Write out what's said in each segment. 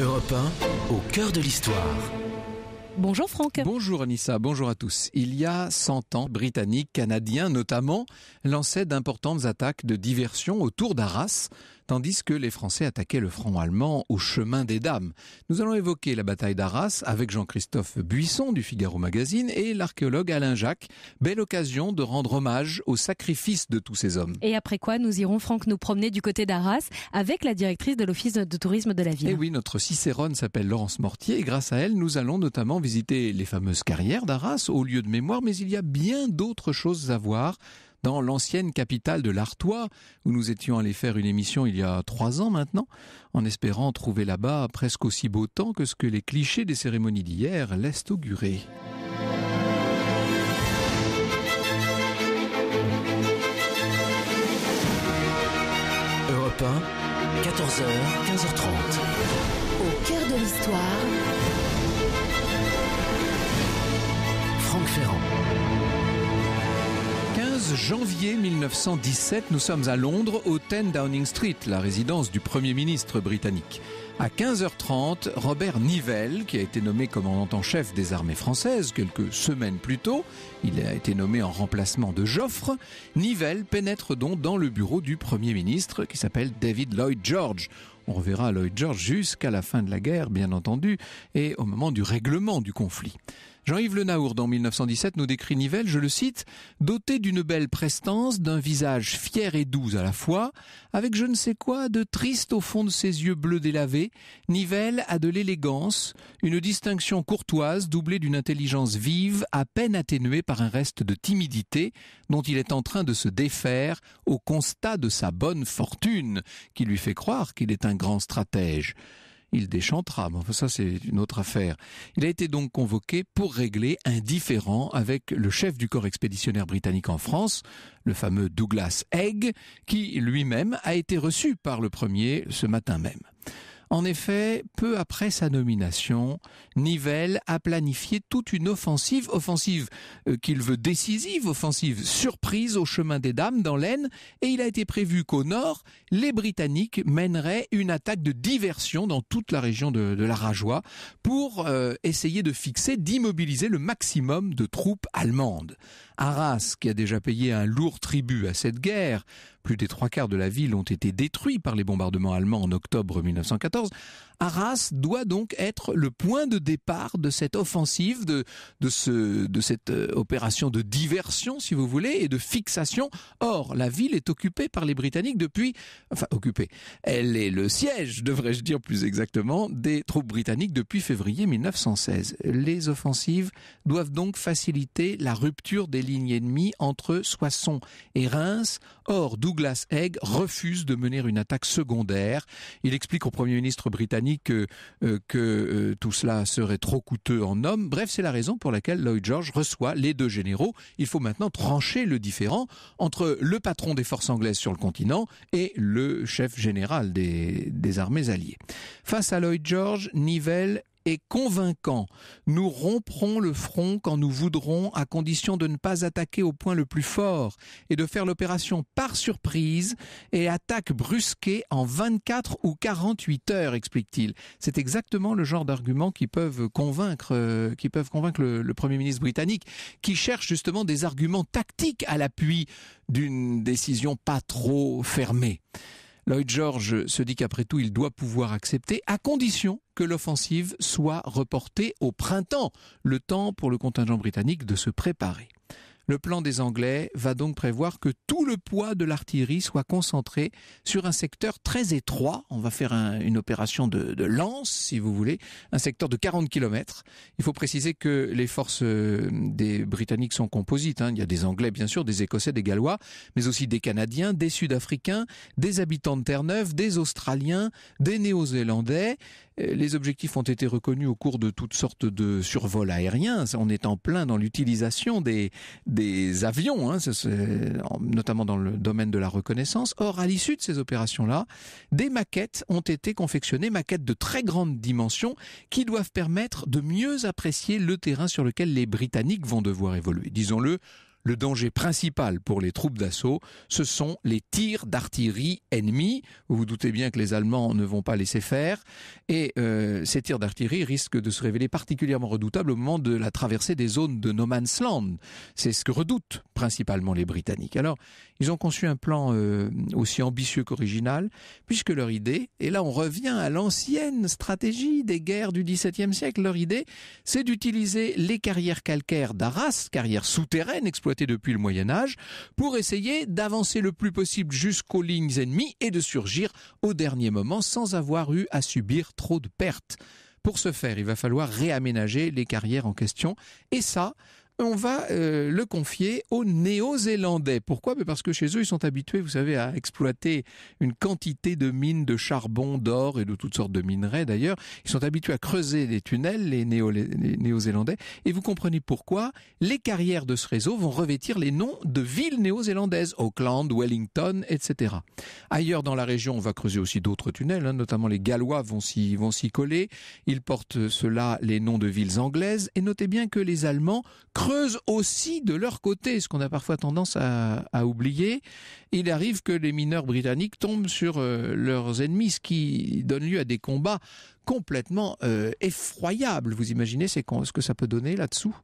Europe 1, au cœur de l'histoire. Bonjour Franck. Bonjour Anissa, bonjour à tous. Il y a 100 ans, Britanniques, Canadiens notamment, lançaient d'importantes attaques de diversion autour d'Arras, tandis que les Français attaquaient le front allemand au chemin des dames. Nous allons évoquer la bataille d'Arras avec Jean-Christophe Buisson du Figaro Magazine et l'archéologue Alain Jacques. Belle occasion de rendre hommage au sacrifice de tous ces hommes. Et après quoi, nous irons, Franck, nous promener du côté d'Arras avec la directrice de l'Office de tourisme de la ville. Et eh oui, notre Cicérone s'appelle Laurence Mortier et grâce à elle, nous allons notamment visiter les fameuses carrières d'Arras, au lieu de mémoire, mais il y a bien d'autres choses à voir dans l'ancienne capitale de l'Artois, où nous étions allés faire une émission il y a trois ans maintenant, en espérant trouver là-bas presque aussi beau temps que ce que les clichés des cérémonies d'hier laissent augurer. Europe 1, 14h, 15h30. Au cœur de l'histoire, Franck Ferrand janvier 1917, nous sommes à Londres, au 10 Downing Street, la résidence du Premier ministre britannique. À 15h30, Robert Nivelle, qui a été nommé commandant en chef des armées françaises quelques semaines plus tôt, il a été nommé en remplacement de Joffre, Nivelle pénètre donc dans le bureau du Premier ministre qui s'appelle David Lloyd George. On reverra Lloyd George jusqu'à la fin de la guerre, bien entendu, et au moment du règlement du conflit. Jean-Yves Lenaour, dans 1917, nous décrit Nivelle, je le cite, doté d'une belle prestance, d'un visage fier et doux à la fois, avec je ne sais quoi de triste au fond de ses yeux bleus délavés, Nivelle a de l'élégance, une distinction courtoise doublée d'une intelligence vive, à peine atténuée par un reste de timidité dont il est en train de se défaire au constat de sa bonne fortune, qui lui fait croire qu'il est un grand stratège il déchantera. Mais ça, c'est une autre affaire. Il a été donc convoqué pour régler un différend avec le chef du corps expéditionnaire britannique en France, le fameux Douglas Haig, qui lui-même a été reçu par le premier ce matin même. En effet, peu après sa nomination, Nivelle a planifié toute une offensive, offensive euh, qu'il veut décisive, offensive surprise au chemin des dames dans l'Aisne, et il a été prévu qu'au nord, les Britanniques mèneraient une attaque de diversion dans toute la région de, la Rajoie pour euh, essayer de fixer, d'immobiliser le maximum de troupes allemandes. Arras, qui a déjà payé un lourd tribut à cette guerre, plus des trois quarts de la ville ont été détruits par les bombardements allemands en octobre 1914. Arras doit donc être le point de départ de cette offensive, de, de, ce, de cette euh, opération de diversion, si vous voulez, et de fixation. Or, la ville est occupée par les Britanniques depuis, enfin occupée, elle est le siège, devrais-je dire plus exactement, des troupes britanniques depuis février 1916. Les offensives doivent donc faciliter la rupture des lignes ennemies entre Soissons et Reims. Or, Douglas Haig refuse de mener une attaque secondaire. Il explique au Premier ministre britannique que, euh, euh, tout cela serait trop coûteux en hommes. Bref, c'est la raison pour laquelle Lloyd George reçoit les deux généraux. Il faut maintenant trancher le différent entre le patron des forces anglaises sur le continent et le chef général des, des armées alliées. Face à Lloyd George, Nivelle et convaincant. Nous romprons le front quand nous voudrons, à condition de ne pas attaquer au point le plus fort et de faire l'opération par surprise et attaque brusquée en 24 ou 48 heures, explique-t-il. C'est exactement le genre d'arguments qui peuvent convaincre, euh, qui peuvent convaincre le Premier ministre britannique, qui cherche justement des arguments tactiques à l'appui d'une décision pas trop fermée. Lloyd George se dit qu'après tout, il doit pouvoir accepter, à condition que l'offensive soit reportée au printemps, le temps pour le contingent britannique de se préparer. Le plan des Anglais va donc prévoir que tout le poids de l'artillerie soit concentré sur un secteur très étroit. On va faire une opération de, lance, si vous voulez, un secteur de 40 km. Il faut préciser que les forces euh, des Britanniques sont composites. Hein. Il y a des Anglais, bien sûr, des Écossais, des Gallois, mais aussi des Canadiens, des Sud-Africains, des habitants de Terre-Neuve, des Australiens, des Néo-Zélandais. Euh, les objectifs ont été reconnus au cours de toutes sortes de survols aériens. On est en plein dans l'utilisation des, avions, hein. notamment dans le domaine de la reconnaissance. Or, à l'issue de ces opérations-là, des maquettes ont été confectionnées, maquettes de très grande dimension, qui doivent permettre de mieux apprécier le terrain sur lequel les Britanniques vont devoir évoluer. Disons-le, le danger principal pour les troupes d'assaut, ce sont les tirs d'artillerie ennemis. Vous vous doutez bien que les Allemands ne vont pas laisser faire. Et euh, ces tirs d'artillerie risquent de se révéler particulièrement redoutables au moment de la traversée des zones de No Man's Land. C'est ce que redoutent principalement les Britanniques. Alors, ils ont conçu un plan euh, aussi ambitieux qu'original, puisque leur idée, et là on revient à l'ancienne stratégie des guerres du XVIIe siècle, leur idée, c'est d'utiliser les carrières calcaires d'Arras, carrières souterraines exploitées depuis le Moyen Âge, pour essayer d'avancer le plus possible jusqu'aux lignes ennemies et de surgir au dernier moment sans avoir eu à subir trop de pertes. Pour ce faire, il va falloir réaménager les carrières en question. Et ça, on va euh, le confier aux Néo-Zélandais. Pourquoi ben Parce que chez eux, ils sont habitués, vous savez, à exploiter une quantité de mines de charbon, d'or et de toutes sortes de minerais d'ailleurs. Ils sont habitués à creuser des tunnels, les Néo-Zélandais. Et vous comprenez pourquoi les carrières de ce réseau vont revêtir les noms de villes néo-zélandaises, Auckland, Wellington, etc. Ailleurs dans la région, on va creuser aussi d'autres tunnels, hein. notamment les Gallois vont s'y vont s'y coller. Ils portent cela les noms de villes anglaises. Et notez bien que les Allemands creusent aussi de leur côté, ce qu'on a parfois tendance à, oublier. Il arrive que les mineurs britanniques tombent sur euh, leurs ennemis, ce qui donne lieu à des combats complètement euh, effroyables. Vous imaginez ce que ça peut donner là-dessous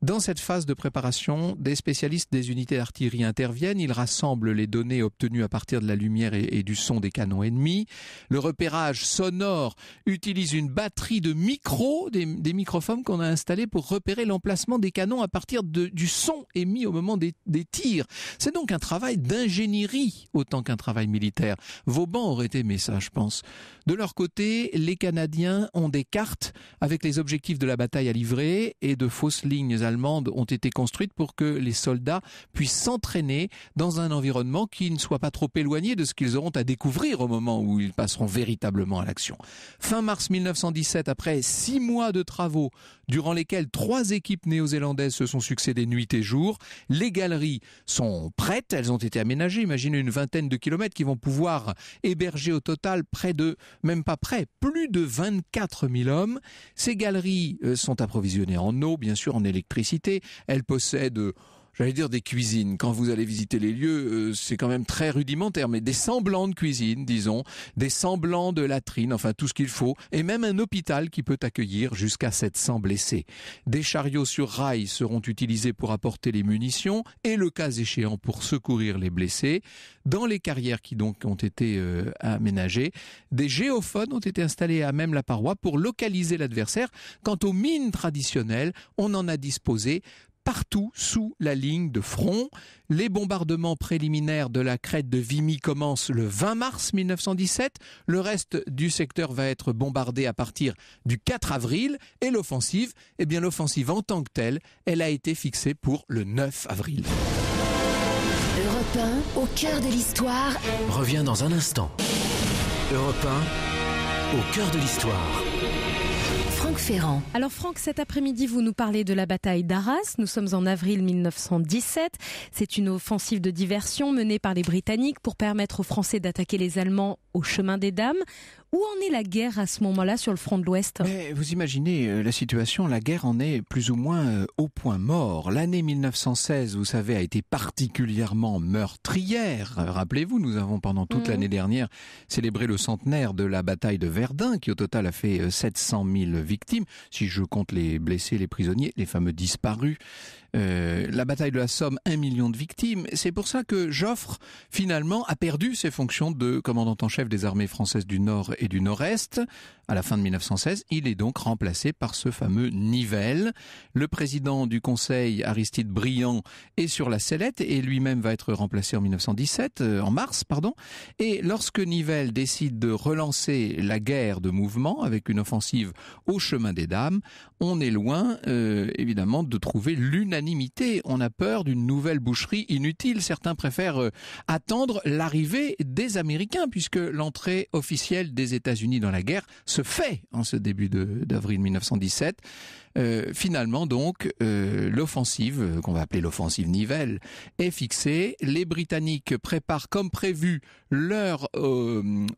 dans cette phase de préparation, des spécialistes des unités d'artillerie interviennent, ils rassemblent les données obtenues à partir de la lumière et, du son des canons ennemis. Le repérage sonore utilise une batterie de micros, des, microphones qu'on a installés pour repérer l'emplacement des canons à partir du son émis au moment des, des tirs. C'est donc un travail d'ingénierie autant qu'un travail militaire. Vauban aurait aimé ça, je pense. De leur côté, les Canadiens ont des cartes avec les objectifs de la bataille à livrer et de fausses lignes à ont été construites pour que les soldats puissent s'entraîner dans un environnement qui ne soit pas trop éloigné de ce qu'ils auront à découvrir au moment où ils passeront véritablement à l'action. Fin mars 1917, après six mois de travaux durant lesquels trois équipes néo-zélandaises se sont succédées nuit et jour, les galeries sont prêtes, elles ont été aménagées, imaginez une vingtaine de kilomètres qui vont pouvoir héberger au total près de, même pas près, plus de 24 000 hommes. Ces galeries euh, sont approvisionnées en eau, bien sûr en électricité, elle possède j'allais dire des cuisines. Quand vous allez visiter les lieux, euh, c'est quand même très rudimentaire, mais des semblants de cuisine, disons, des semblants de latrines, enfin tout ce qu'il faut, et même un hôpital qui peut accueillir jusqu'à 700 blessés. Des chariots sur rails seront utilisés pour apporter les munitions et le cas échéant pour secourir les blessés. Dans les carrières qui donc ont été euh, aménagées, des géophones ont été installés à même la paroi pour localiser l'adversaire. Quant aux mines traditionnelles, on en a disposé partout sous la ligne de front. Les bombardements préliminaires de la crête de Vimy commencent le 20 mars 1917. Le reste du secteur va être bombardé à partir du 4 avril. Et l'offensive, eh bien l'offensive en tant que telle, elle a été fixée pour le 9 avril. Europe au cœur de l'histoire, revient dans un instant. Europe au cœur de l'histoire. Alors Franck, cet après-midi, vous nous parlez de la bataille d'Arras. Nous sommes en avril 1917. C'est une offensive de diversion menée par les Britanniques pour permettre aux Français d'attaquer les Allemands au chemin des Dames. Où en est la guerre à ce moment-là sur le front de l'Ouest eh, Vous imaginez euh, la situation, la guerre en est plus ou moins euh, au point mort. L'année 1916, vous savez, a été particulièrement meurtrière. Rappelez-vous, nous avons pendant toute mhm. l'année dernière célébré le centenaire de la bataille de Verdun, qui au total a fait 700 euh, 000 victimes, si je compte les blessés, les prisonniers, les fameux disparus. Euh, la bataille de la Somme, un million de victimes. C'est pour ça que Joffre, finalement, a perdu ses fonctions de commandant en chef des armées françaises du Nord et du Nord-Est, à la fin de 1916. Il est donc remplacé par ce fameux Nivelle. Le président du Conseil, Aristide Briand, est sur la sellette et lui-même va être remplacé en 1917, euh, en mars, pardon. Et lorsque Nivelle décide de relancer la guerre de mouvement avec une offensive au chemin des dames, on est loin, euh, évidemment, de trouver l'unanimité. On a peur d'une nouvelle boucherie inutile. Certains préfèrent euh, attendre l'arrivée des Américains puisque l'entrée officielle des États-Unis dans la guerre fait en ce début d'avril 1917. Euh, finalement, donc, euh, l'offensive, euh, qu'on va appeler l'offensive Nivelle, est fixée. Les Britanniques préparent comme prévu leur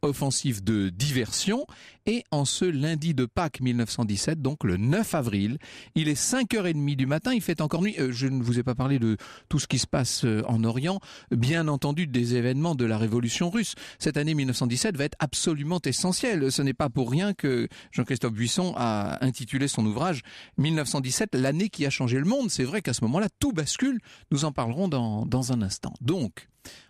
offensive de diversion. Et en ce lundi de Pâques 1917, donc le 9 avril, il est 5h30 du matin, il fait encore nuit. je ne vous ai pas parlé de tout ce qui se passe en Orient, bien entendu des événements de la Révolution russe. Cette année 1917 va être absolument essentielle. Ce n'est pas pour rien que Jean-Christophe Buisson a intitulé son ouvrage 1917, l'année qui a changé le monde. C'est vrai qu'à ce moment-là, tout bascule. Nous en parlerons dans, un instant. Donc,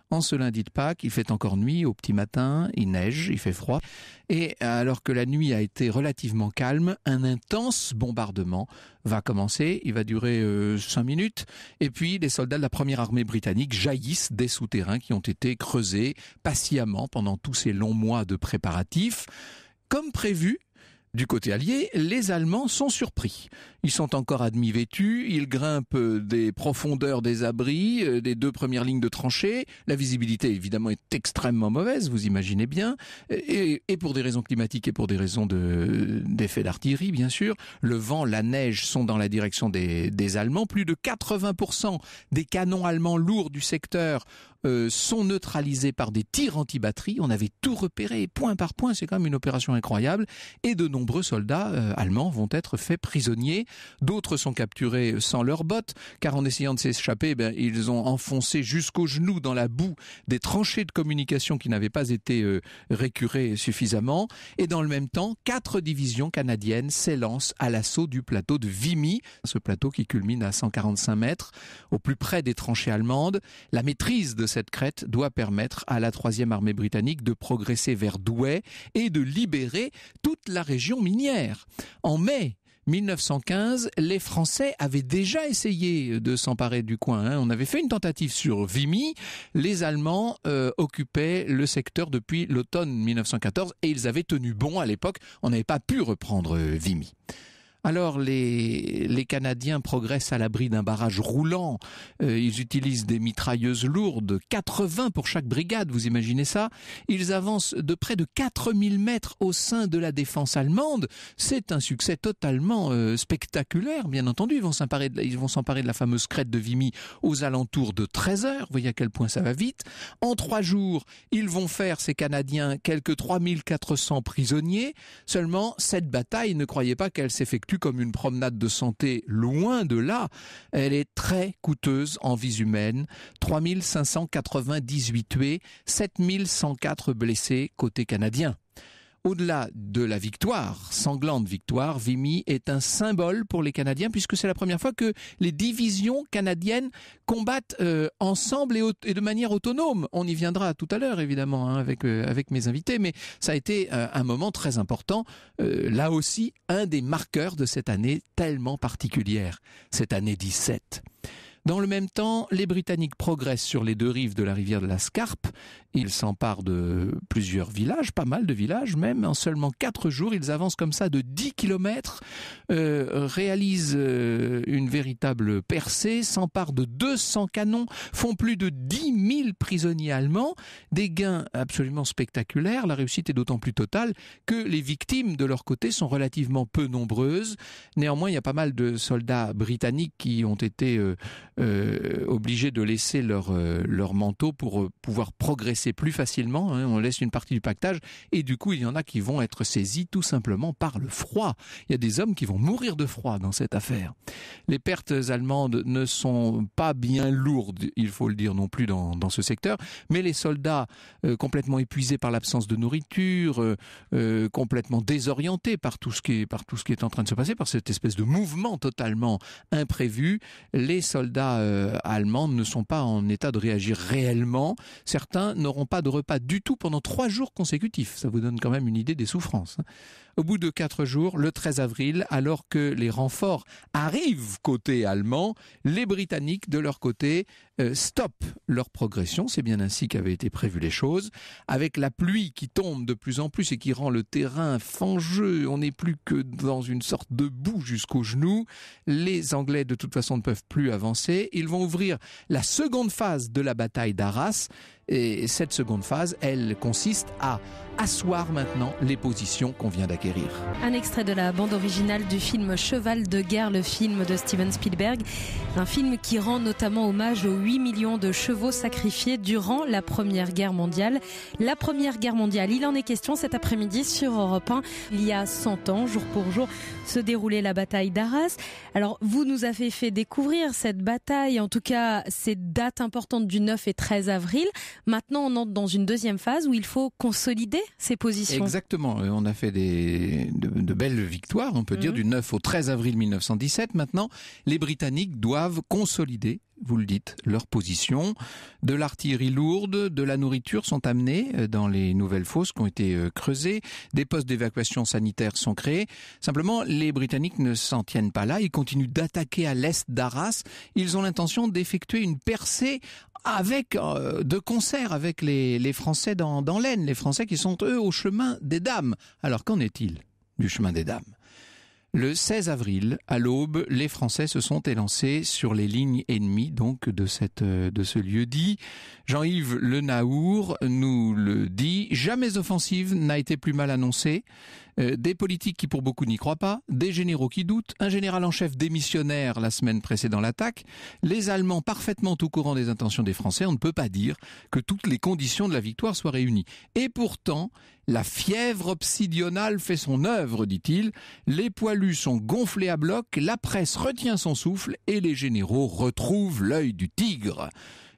en ce lundi de Pâques, il fait encore nuit au petit matin, il neige, il fait froid, et alors que la nuit a été relativement calme, un intense bombardement va commencer, il va durer euh, cinq minutes, et puis les soldats de la première armée britannique jaillissent des souterrains qui ont été creusés patiemment pendant tous ces longs mois de préparatifs comme prévu, du côté allié, les Allemands sont surpris. Ils sont encore à demi vêtus, ils grimpent des profondeurs des abris, euh, des deux premières lignes de tranchées. La visibilité, évidemment, est extrêmement mauvaise, vous imaginez bien. Et, pour des raisons climatiques et pour des raisons d'effets d'artillerie, bien sûr, le vent, la neige sont dans la direction des, des Allemands. Plus de 80% des canons allemands lourds du secteur euh, sont neutralisés par des tirs anti-batterie. On avait tout repéré point par point. C'est quand même une opération incroyable. Et de nombreux soldats euh, allemands vont être faits prisonniers. D'autres sont capturés sans leurs bottes, car en essayant de s'échapper, eh ils ont enfoncé jusqu'aux genoux dans la boue des tranchées de communication qui n'avaient pas été euh, récurées suffisamment. Et dans le même temps, quatre divisions canadiennes s'élancent à l'assaut du plateau de Vimy, ce plateau qui culmine à 145 mètres, au plus près des tranchées allemandes. La maîtrise de cette crête doit permettre à la troisième armée britannique de progresser vers Douai et de libérer toute la région minière. En mai 1915, les Français avaient déjà essayé de s'emparer du coin. Hein. On avait fait une tentative sur Vimy. Les Allemands euh, occupaient le secteur depuis l'automne 1914 et ils avaient tenu bon à l'époque. On n'avait pas pu reprendre euh, Vimy. Alors les, Canadiens progressent à l'abri d'un barrage roulant. Euh, ils utilisent des mitrailleuses lourdes, 80 pour chaque brigade, vous imaginez ça Ils avancent de près de 4000 mètres au sein de la défense allemande. C'est un succès totalement euh, spectaculaire, bien entendu. Ils vont s'emparer de, ils vont s'emparer de la fameuse crête de Vimy aux alentours de 13 heures. Vous voyez à quel point ça va vite. En trois jours, ils vont faire, ces Canadiens, quelques 3400 prisonniers. Seulement, cette bataille, ne croyez pas qu'elle s'effectue comme une promenade de santé, loin de là, elle est très coûteuse en vies humaines. 3598 tués, 7104 blessés côté canadien. Au-delà de la victoire, sanglante victoire, Vimy est un symbole pour les Canadiens puisque c'est la première fois que les divisions canadiennes combattent euh, ensemble et, de manière autonome. On y viendra tout à l'heure évidemment hein, avec euh, avec mes invités, mais ça a été euh, un moment très important. là aussi, un des marqueurs de cette année tellement particulière, cette année 17. Dans le même temps, les Britanniques progressent sur les deux rives de la rivière de la Scarpe. Ils s'emparent de plusieurs villages, pas mal de villages même. En seulement quatre jours, ils avancent comme ça de 10 kilomètres, euh, réalisent euh, une véritable percée, s'emparent de 200 canons, font plus de 10 000 prisonniers allemands. Des gains absolument spectaculaires. La réussite est d'autant plus totale que les victimes de leur côté sont relativement peu nombreuses. Néanmoins, il y a pas mal de soldats britanniques qui ont été euh, obligés de laisser leur, leur manteau pour pouvoir progresser c'est plus facilement, hein, on laisse une partie du pactage, et du coup il y en a qui vont être saisis tout simplement par le froid. Il y a des hommes qui vont mourir de froid dans cette affaire. Les pertes allemandes ne sont pas bien lourdes, il faut le dire non plus dans, ce secteur, mais les soldats euh, complètement épuisés par l'absence de nourriture, euh, euh, complètement désorientés par tout, ce qui est, par tout ce qui est en train de se passer, par cette espèce de mouvement totalement imprévu, les soldats allemands ne sont pas en état de réagir réellement. Certains n'auront pas de repas du tout pendant trois jours consécutifs. Ça vous donne quand même une idée des souffrances. Hein. Au bout de quatre jours, le 13 avril, alors que les renforts arrivent côté allemand, les Britanniques, de leur côté, euh, stoppent leur progression. C'est bien ainsi qu'avaient été prévues les choses. Avec la pluie qui tombe de plus en plus et qui rend le terrain fangeux, on n'est plus que dans une sorte de boue jusqu'aux genoux. Les Anglais, de toute façon, ne peuvent plus avancer. Ils vont ouvrir la seconde phase de la bataille d'Arras. Et cette seconde phase, elle consiste à asseoir maintenant les positions qu'on vient d'acquérir. Un extrait de la bande originale du film Cheval de guerre, le film de Steven Spielberg, un film qui rend notamment hommage aux 8 millions de chevaux sacrifiés durant la Première Guerre mondiale. La Première Guerre mondiale, il en est question cet après-midi sur Europe 1. Il y a 100 ans, jour pour jour, se déroulait la bataille d'Arras. Alors, vous nous avez fait découvrir cette bataille, en tout cas ces dates importantes du 9 et 13 avril. Maintenant, on entre dans une deuxième phase où il faut consolider ces positions. Exactement. Euh, on a fait des, de, de belles victoires, on peut dire, mhm. du 9 au 13 avril 1917. Maintenant, les Britanniques doivent consolider vous le dites, leur position. De l'artillerie lourde, de la nourriture sont amenées euh, dans les nouvelles fosses qui ont été euh, creusées. Des postes d'évacuation sanitaire sont créés. Simplement, les Britanniques ne s'en tiennent pas là. Ils continuent d'attaquer à l'est d'Arras. Ils ont l'intention d'effectuer une percée avec euh, de concert avec les, Français dans, l'Aisne, les Français qui sont eux au chemin des dames. Alors qu'en est-il du chemin des dames le 16 avril, à l'aube, les Français se sont élancés sur les lignes ennemies donc de cette euh, de ce lieu dit. Jean-Yves Le Naour nous le dit. Jamais offensive n'a été plus mal annoncée. Euh, des politiques qui pour beaucoup n'y croient pas, des généraux qui doutent, un général en chef démissionnaire la semaine précédant l'attaque, les Allemands parfaitement au courant des intentions des Français, on ne peut pas dire que toutes les conditions de la victoire soient réunies. Et pourtant, la fièvre obsidionale fait son œuvre, dit-il, les poilus sont gonflés à bloc, la presse retient son souffle et les généraux retrouvent l'œil du tigre.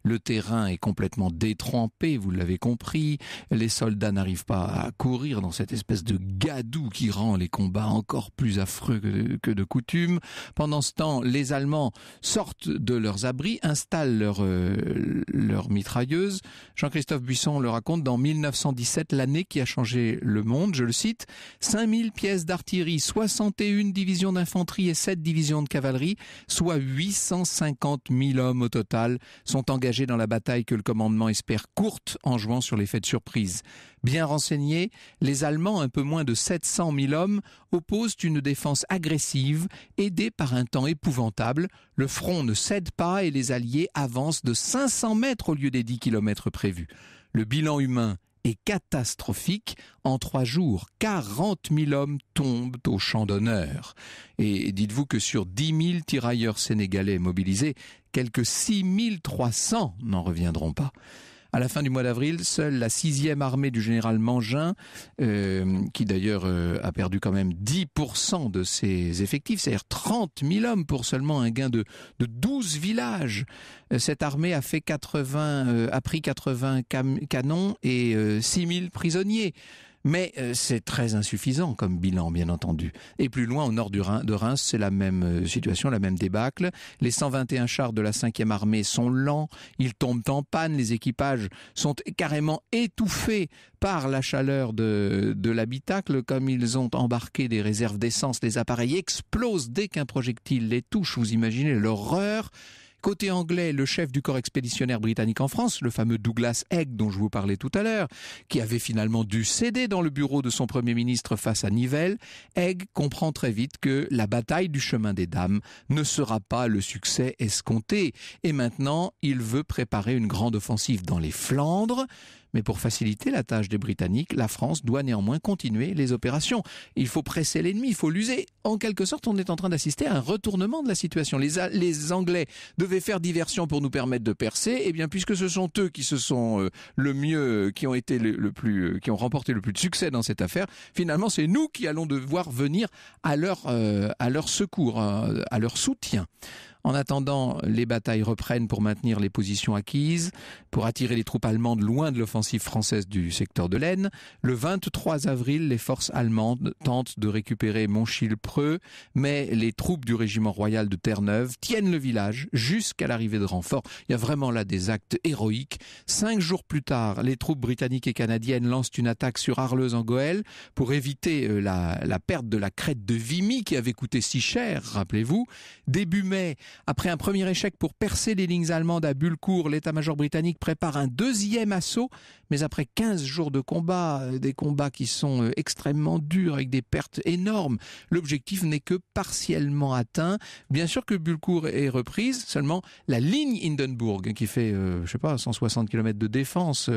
Le terrain est complètement détrempé, vous l'avez compris. Les soldats n'arrivent pas à courir dans cette espèce de gadou qui rend les combats encore plus affreux que de, coutume. Pendant ce temps, les Allemands sortent de leurs abris, installent leurs leur euh, mitrailleuses. Jean-Christophe Buisson le raconte dans 1917, l'année qui a changé le monde, je le cite, 5000 pièces d'artillerie, 61 divisions d'infanterie et 7 divisions de cavalerie, soit 850 000 hommes au total, sont engagés dans la bataille que le commandement espère courte en jouant sur l'effet de surprise. Bien renseignés, les Allemands, un peu moins de 700 000 hommes, opposent une défense agressive, aidée par un temps épouvantable. Le front ne cède pas et les Alliés avancent de 500 mètres au lieu des 10 km prévus. Le bilan humain est catastrophique. En trois jours, quarante mille hommes tombent au champ d'honneur. Et dites-vous que sur dix mille tirailleurs sénégalais mobilisés, quelques 6 300 n'en reviendront pas. À la fin du mois d'avril, seule la sixième armée du général Mangin, euh, qui d'ailleurs euh, a perdu quand même 10% de ses effectifs, c'est-à-dire 30 000 hommes pour seulement un gain de, de 12 villages. Euh, cette armée a fait 80, a pris 80 canons et 6 000 prisonniers. Mais euh, c'est très insuffisant comme bilan, bien entendu. Et plus loin, au nord du Rhin, de Reims, c'est la même euh, situation, la même débâcle. Les 121 chars de la 5e armée sont lents, ils tombent en panne, les équipages sont carrément étouffés par la chaleur de, de l'habitacle, comme ils ont embarqué des réserves d'essence, les appareils explosent dès qu'un projectile les touche. Vous imaginez l'horreur Côté anglais, le chef du corps expéditionnaire britannique en France, le fameux Douglas Haig dont je vous parlais tout à l'heure, qui avait finalement dû céder dans le bureau de son Premier ministre face à Nivelles, Haig comprend très vite que la bataille du chemin des dames ne sera pas le succès escompté. Et maintenant, il veut préparer une grande offensive dans les Flandres. Mais pour faciliter la tâche des Britanniques, la France doit néanmoins continuer les opérations. Il faut presser l'ennemi, il faut l'user. En quelque sorte, on est en train d'assister à un retournement de la situation. Les, les, Anglais devaient faire diversion pour nous permettre de percer. Et eh bien, puisque ce sont eux qui se sont euh, le mieux, euh, qui ont été le, plus, euh, qui ont remporté le plus de succès dans cette affaire, finalement, c'est nous qui allons devoir venir à leur, à leur secours, à leur soutien. En attendant, les batailles reprennent pour maintenir les positions acquises, pour attirer les troupes allemandes loin de l'offensive française du secteur de l'Aisne. Le 23 avril, les forces allemandes tentent de récupérer Montchilpreux, mais les troupes du régiment royal de Terre-Neuve tiennent le village jusqu'à l'arrivée de renforts. Il y a vraiment là des actes héroïques. Cinq jours plus tard, les troupes britanniques et canadiennes lancent une attaque sur Arleuse en Goële pour éviter euh, la, la perte de la crête de Vimy qui avait coûté si cher, rappelez-vous. Début mai, après un premier échec pour percer les lignes allemandes à Bulcourt, l'état-major britannique prépare un deuxième assaut, mais après 15 jours de combats, euh, des combats qui sont euh, extrêmement durs avec des pertes énormes, l'objectif n'est que partiellement atteint. Bien sûr que Bulcourt est reprise, seulement la ligne Hindenburg qui fait, euh, je sais pas, 160 km de défense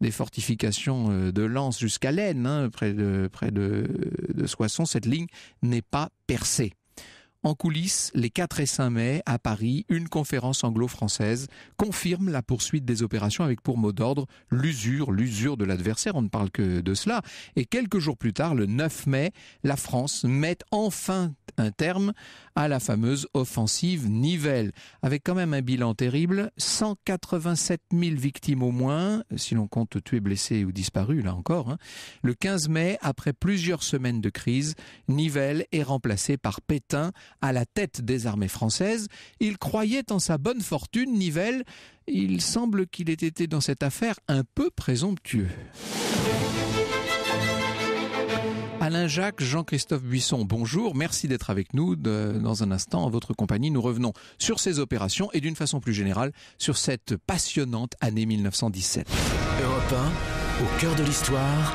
des fortifications de Lens jusqu'à l'Aisne hein, près de de Soissons, cette ligne n'est pas percée. En coulisses, les 4 et 5 mai, à Paris, une conférence anglo-française confirme la poursuite des opérations avec pour mot d'ordre l'usure, l'usure de l'adversaire, on ne parle que de cela. Et quelques jours plus tard, le 9 mai, la France met enfin un terme à la fameuse offensive Nivelle, avec quand même un bilan terrible, 187 000 victimes au moins, si l'on compte tués, blessés ou disparus, là encore. Hein. Le 15 mai, après plusieurs semaines de crise, Nivelle est remplacé par Pétain à la tête des armées françaises. Il croyait en sa bonne fortune, Nivelle. Il semble qu'il ait été dans cette affaire un peu présomptueux. Alain Jacques, Jean-Christophe Buisson, bonjour. Merci d'être avec nous. dans un instant, en votre compagnie, nous revenons sur ces opérations et d'une façon plus générale sur cette passionnante année 1917. au cœur de l'histoire,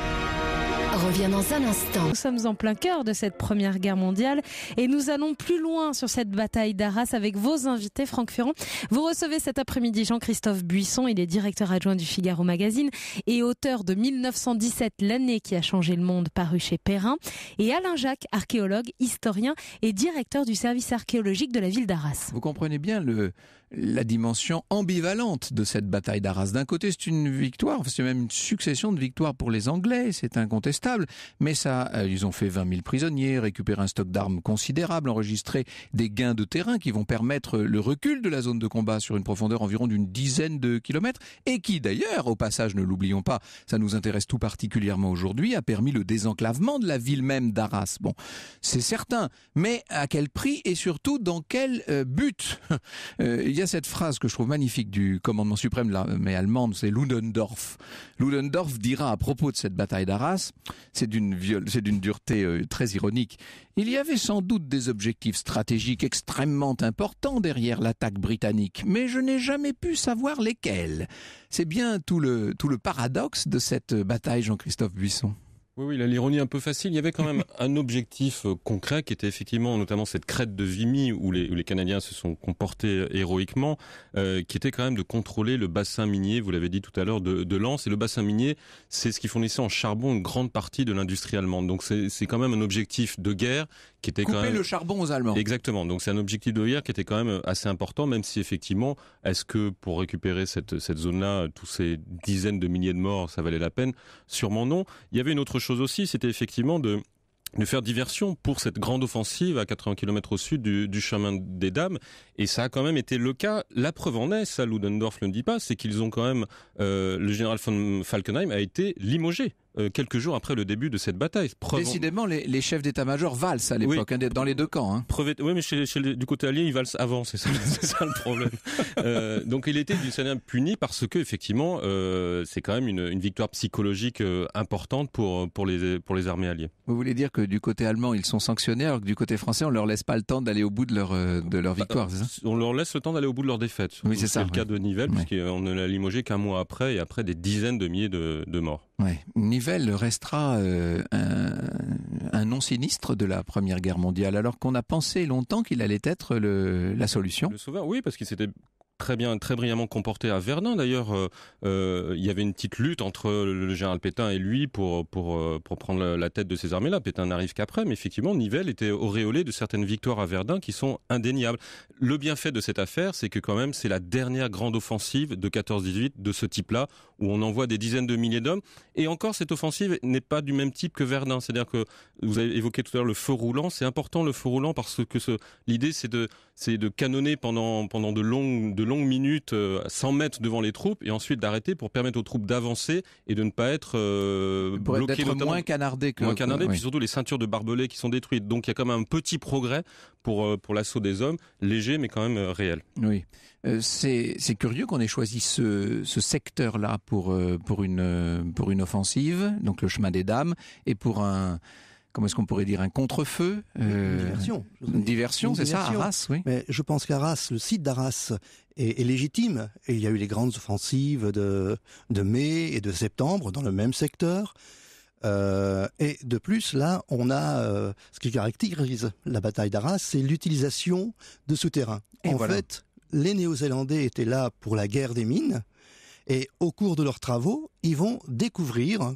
reviens dans un instant. Nous sommes en plein cœur de cette Première Guerre mondiale et nous allons plus loin sur cette bataille d'Arras avec vos invités, Franck Ferrand. Vous recevez cet après-midi Jean-Christophe Buisson, il est directeur adjoint du Figaro Magazine et auteur de 1917, l'année qui a changé le monde, paru chez Perrin, et Alain Jacques, archéologue, historien et directeur du service archéologique de la ville d'Arras. Vous comprenez bien le, la dimension ambivalente de cette bataille d'Arras. D'un côté, c'est une victoire, c'est même une succession de victoires pour les Anglais, c'est incontestable, mais ça, euh, ils ont fait 20 000 prisonniers, récupéré un stock d'armes considérable, enregistré des gains de terrain qui vont permettre le recul de la zone de combat sur une profondeur environ d'une dizaine de kilomètres, et qui d'ailleurs, au passage, ne l'oublions pas, ça nous intéresse tout particulièrement aujourd'hui, a permis le désenclavement de la ville même d'Arras. Bon, c'est certain, mais à quel prix et surtout dans quel euh, but euh, a cette phrase que je trouve magnifique du commandement suprême de l'armée allemande, c'est Ludendorff. Ludendorff dira à propos de cette bataille d'Arras, c'est d'une c'est dureté euh, très ironique. Il y avait sans doute des objectifs stratégiques extrêmement importants derrière l'attaque britannique, mais je n'ai jamais pu savoir lesquels. C'est bien tout le paradoxe de cette bataille, Jean-Christophe Buisson. Oui, oui, l'ironie un peu facile. Il y avait quand même un objectif euh, concret qui était effectivement notamment cette crête de Vimy où les, Canadiens se sont comportés euh, héroïquement, euh, qui était quand même de contrôler le bassin minier, vous l'avez dit tout à l'heure, de, Lens. Et le bassin minier, c'est ce qui fournissait en charbon une grande partie de l'industrie allemande. Donc c'est, quand même un objectif de guerre qui était quand même... le charbon aux Allemands. Exactement. Donc c'est un objectif de guerre qui était quand même assez important, même si effectivement, est-ce que pour récupérer cette, cette zone-là, tous ces dizaines de milliers de morts, ça valait la peine Sûrement non. Il y avait une autre chose aussi, c'était effectivement de de faire diversion pour cette grande offensive à 80 km au sud du, chemin des dames. Et ça a quand même été le cas. La preuve en est, ça Ludendorff ne le dit pas, c'est qu'ils ont quand même, euh, le général von Falkenheim a été limogé euh, quelques jours après le début de cette bataille. Décidément, les, chefs d'état-major valsent à l'époque, hein, dans les deux camps. Hein. Oui, mais du côté allié, ils valsent avant, c'est ça, le problème. Euh, donc il était du certaine puni parce que effectivement, euh, c'est quand même une, victoire psychologique importante pour pour les pour les armées alliées. Vous voulez dire que du côté allemand, ils sont sanctionnés, alors que du côté français, on ne leur laisse pas le temps d'aller au bout de leur de leur bah, victoire. on leur laisse le temps d'aller au bout de leur défaite. c'est ça. le cas de Nivelles, puisqu'on ne l'a limogé qu'un mois après, et après des dizaines de milliers de morts. Ouais. Nivelle restera euh, un, un, nom sinistre de la Première Guerre mondiale, alors qu'on a pensé longtemps qu'il allait être la solution. Le sauveur, oui, parce qu'il s'était très bien, très brillamment comporté à Verdun. D'ailleurs, euh, euh, il y avait une petite lutte entre le général Pétain et lui pour pour euh, pour prendre la tête de ces armées-là. Pétain n'arrive qu'après, mais effectivement, Nivelle était auréolé de certaines victoires à Verdun qui sont indéniables. Le bienfait de cette affaire, c'est que quand même, c'est la dernière grande offensive de 14-18 de ce type-là, où on envoie des dizaines de milliers d'hommes. Et encore, cette offensive n'est pas du même type que Verdun. C'est-à-dire que vous avez évoqué tout à l'heure le feu roulant. C'est important le feu roulant parce que ce, l'idée, c'est de c'est de canonner pendant, pendant de, longues, de longues minutes, à euh, 100 mètres devant les troupes, et ensuite d'arrêter pour permettre aux troupes d'avancer et de ne pas être euh, moins canardées que... Moins canardées, puis surtout les ceintures de barbelés qui sont détruites. Donc il y a quand même un petit progrès pour, euh, pour l'assaut des hommes, léger mais quand même réel. Oui. c'est curieux qu'on ait choisi ce, ce secteur-là pour, pour, une, pour une offensive, donc le chemin des dames, et pour un comment est-ce qu'on pourrait dire, un contrefeu euh, Une diversion. diversion, c'est ça, Arras, oui. Mais je pense qu'Arras, le site d'Arras, est, légitime. il y a eu les grandes offensives de, de mai et de septembre dans le même secteur. Euh, et de plus, là, on a euh, ce qui caractérise la bataille d'Arras, c'est l'utilisation de souterrains. en fait, les Néo-Zélandais étaient là pour la guerre des mines, et au cours de leurs travaux, ils vont découvrir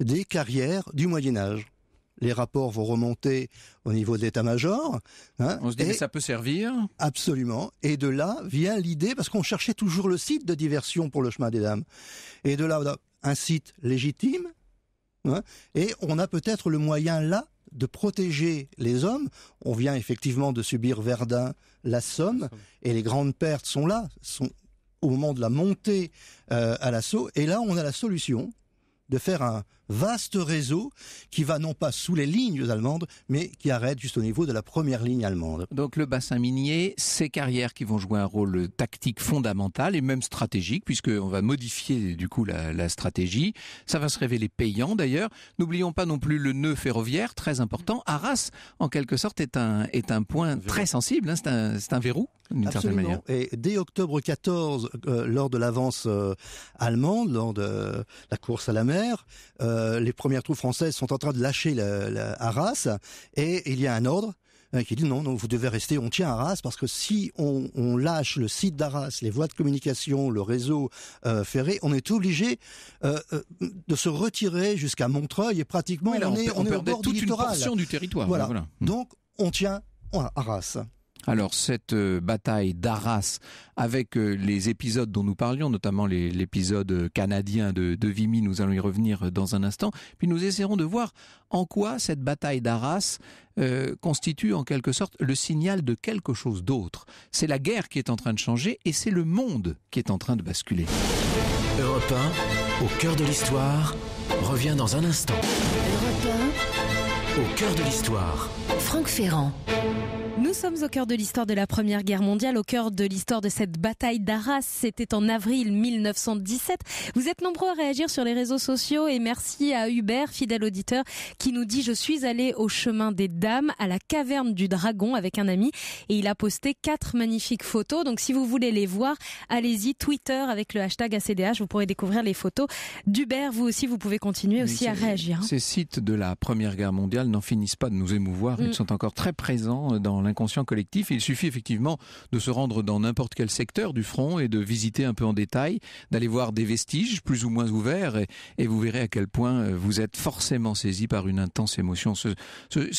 des carrières du Moyen Âge les rapports vont remonter au niveau de l'état-major. Hein, on se dit, ça peut servir Absolument. Et de là vient l'idée, parce qu'on cherchait toujours le site de diversion pour le chemin des dames. Et de là, un site légitime, hein, et on a peut-être le moyen là de protéger les hommes. On vient effectivement de subir Verdun, la Somme, et les grandes pertes sont là, au moment de la montée euh, à l'assaut. Et là, on a la solution de faire un, vaste réseau qui va non pas sous les lignes allemandes, mais qui arrête juste au niveau de la première ligne allemande. Donc le bassin minier, ces carrières qui vont jouer un rôle tactique fondamental et même stratégique, puisqu'on va modifier du coup la, stratégie. Ça va se révéler payant d'ailleurs. N'oublions pas non plus le nœud ferroviaire, très important. Arras, en quelque sorte, est un, est un point très sensible, hein. c'est un, un verrou. Absolument. Et dès octobre 14, euh, lors de l'avance euh, allemande, lors de euh, la course à la mer, euh, les premières troupes françaises sont en train de lâcher Arras et il y a un ordre euh, qui dit non, vous devez rester, on tient Arras, parce que si on, lâche le site d'Arras, les voies de communication, le réseau euh, ferré, on est obligé de se retirer jusqu'à Montreuil et pratiquement on, est, au toute du Une portion du territoire. Donc on tient Arras. Alors cette euh, bataille d'Arras, avec euh, les épisodes dont nous parlions, notamment l'épisode euh, canadien de, Vimy, nous allons y revenir dans un instant, puis nous essaierons de voir en quoi cette bataille d'Arras constitue en quelque sorte le signal de quelque chose d'autre. C'est la guerre qui est en train de changer et c'est le monde qui est en train de basculer. Europe au cœur de l'histoire, revient dans un instant. au cœur de l'histoire. Franck Ferrand. Nous sommes au cœur de l'histoire de la Première Guerre mondiale, au cœur de l'histoire de cette bataille d'Arras. C'était en avril 1917. Vous êtes nombreux à réagir sur les réseaux sociaux et merci à Hubert, fidèle auditeur, qui nous dit je suis allé au chemin des dames, à la caverne du dragon avec un ami et il a posté quatre magnifiques photos. Donc si vous voulez les voir, allez-y Twitter avec le hashtag ACDH. Vous pourrez découvrir les photos d'Hubert. Vous aussi, vous pouvez continuer aussi à réagir. Hein. Ces sites de la Première Guerre mondiale n'en finissent pas de nous émouvoir. Ils mm. sont encore très présents dans inconscient collectif. il suffit effectivement de se rendre dans n'importe quel secteur du front et de visiter un peu en détail, d'aller voir des vestiges plus ou moins ouverts, et, vous verrez à quel point euh, vous êtes forcément saisi par une intense émotion. Ce,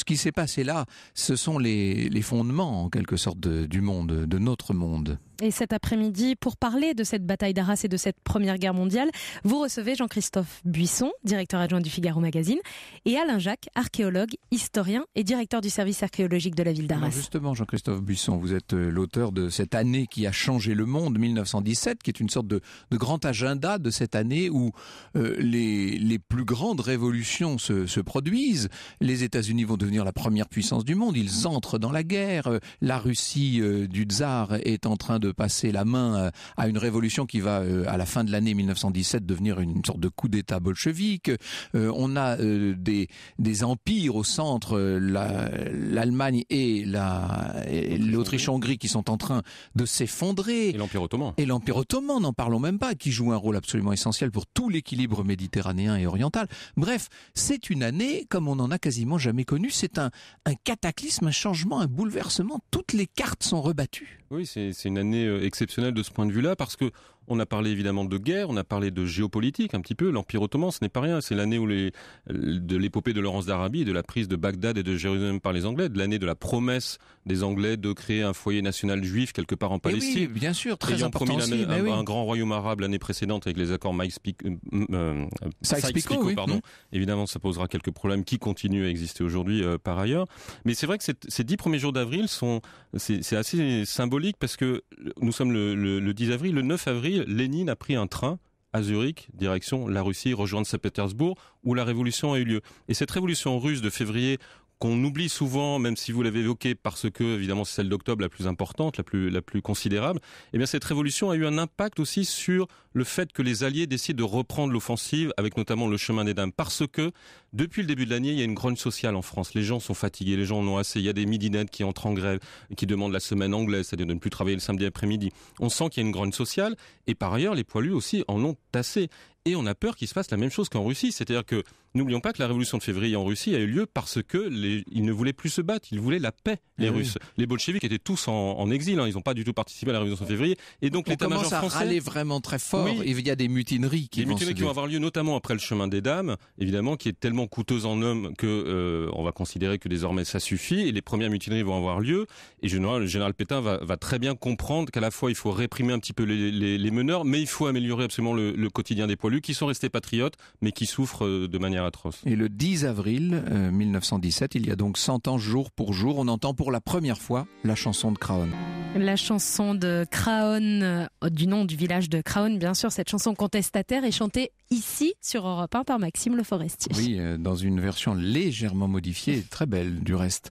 qui s'est passé là, ce sont les, fondements en quelque sorte du monde, de notre monde. Et cet après-midi, pour parler de cette bataille d'Arras et de cette Première Guerre mondiale, vous recevez Jean-Christophe Buisson, directeur adjoint du Figaro Magazine, et Alain Jacques, archéologue, historien et directeur du service archéologique de la ville d'Arras. Justement, Jean-Christophe Buisson, vous êtes euh, l'auteur de cette année qui a changé le monde, 1917, qui est une sorte de, grand agenda de cette année où euh, les, plus grandes révolutions se, produisent. Les États-Unis vont devenir la première puissance du monde, ils entrent dans la guerre, euh, la Russie du tsar est en train de de passer la main euh, à une révolution qui va, euh, à la fin de l'année 1917, devenir une sorte de coup d'État bolchevique. Euh, on a des, des empires au centre, l'Allemagne la, et l'Autriche-Hongrie qui sont en train de s'effondrer. Et l'Empire ottoman. Et l'Empire ottoman, n'en parlons même pas, qui joue un rôle absolument essentiel pour tout l'équilibre méditerranéen et oriental. Bref, c'est une année comme on n'en a quasiment jamais connu. C'est un, un cataclysme, un changement, un bouleversement. Toutes les cartes sont rebattues. Oui, c'est une année euh, exceptionnelle de ce point de vue-là, parce que on a parlé évidemment de guerre, on a parlé de géopolitique un petit peu. L'Empire ottoman, ce n'est pas rien. C'est l'année où les, de l'épopée de Laurence d'Arabie, de la prise de Bagdad et de Jérusalem par les Anglais, de l'année de la promesse des Anglais de créer un foyer national juif quelque part en eh Palestine. oui, bien sûr, très important. Promis aussi, un, grand royaume arabe l'année précédente avec les accords euh, euh, Sykes-Picot, pardon. Mm. Évidemment, ça posera quelques problèmes qui continuent à exister aujourd'hui euh, par ailleurs. Mais c'est vrai que ces dix premiers jours d'avril sont c'est assez symbolique parce que nous sommes le, le 10 avril, le 9 avril, Lénine a pris un train à Zurich, direction la Russie, rejoindre Saint-Pétersbourg, où la révolution a eu lieu. Et cette révolution russe de février qu'on oublie souvent, même si vous l'avez évoqué, parce que évidemment c'est celle d'octobre la plus importante, la plus, la plus considérable, eh bien cette révolution a eu un impact aussi sur le fait que les Alliés décident de reprendre l'offensive, avec notamment le chemin des dames, parce que depuis le début de l'année, il y a une grogne sociale en France. Les gens sont fatigués, les gens en ont assez. Il y a des midinettes qui entrent en grève, qui demandent la semaine anglaise, c'est-à-dire de ne plus travailler le samedi après-midi. On sent qu'il y a une grogne sociale, et par ailleurs, les poilus aussi en ont assez. Et on a peur qu'il se fasse la même chose qu'en Russie, c'est-à-dire que N'oublions pas que la révolution de février en Russie a eu lieu parce que les, ils ne voulaient plus se battre, ils voulaient la paix, les eh Russes. Les bolcheviks étaient tous en, exil, hein. ils n'ont pas du tout participé à la révolution de février. Et donc l'état-major français... Râler vraiment très fort, et il y a des mutineries qui vont mutineries qui vont avoir lieu notamment après le chemin des dames, évidemment, qui est tellement coûteuse en hommes que euh, on va considérer que désormais ça suffit, et les premières mutineries vont avoir lieu, et le général Pétain va, très bien comprendre qu'à la fois il faut réprimer un petit peu les, meneurs, mais il faut améliorer absolument le, le quotidien des poilus qui sont restés patriotes, mais qui souffrent euh, de manière et le 10 avril 1917, euh, il y a donc 100 ans jour pour jour, on entend pour la première fois la chanson de Craon. La chanson de Craon, euh, du nom du village de Craon, bien sûr, cette chanson contestataire est chantée ici sur Europe 1 par Maxime Le Forestier. Oui, euh, dans une version légèrement modifiée, très belle du reste.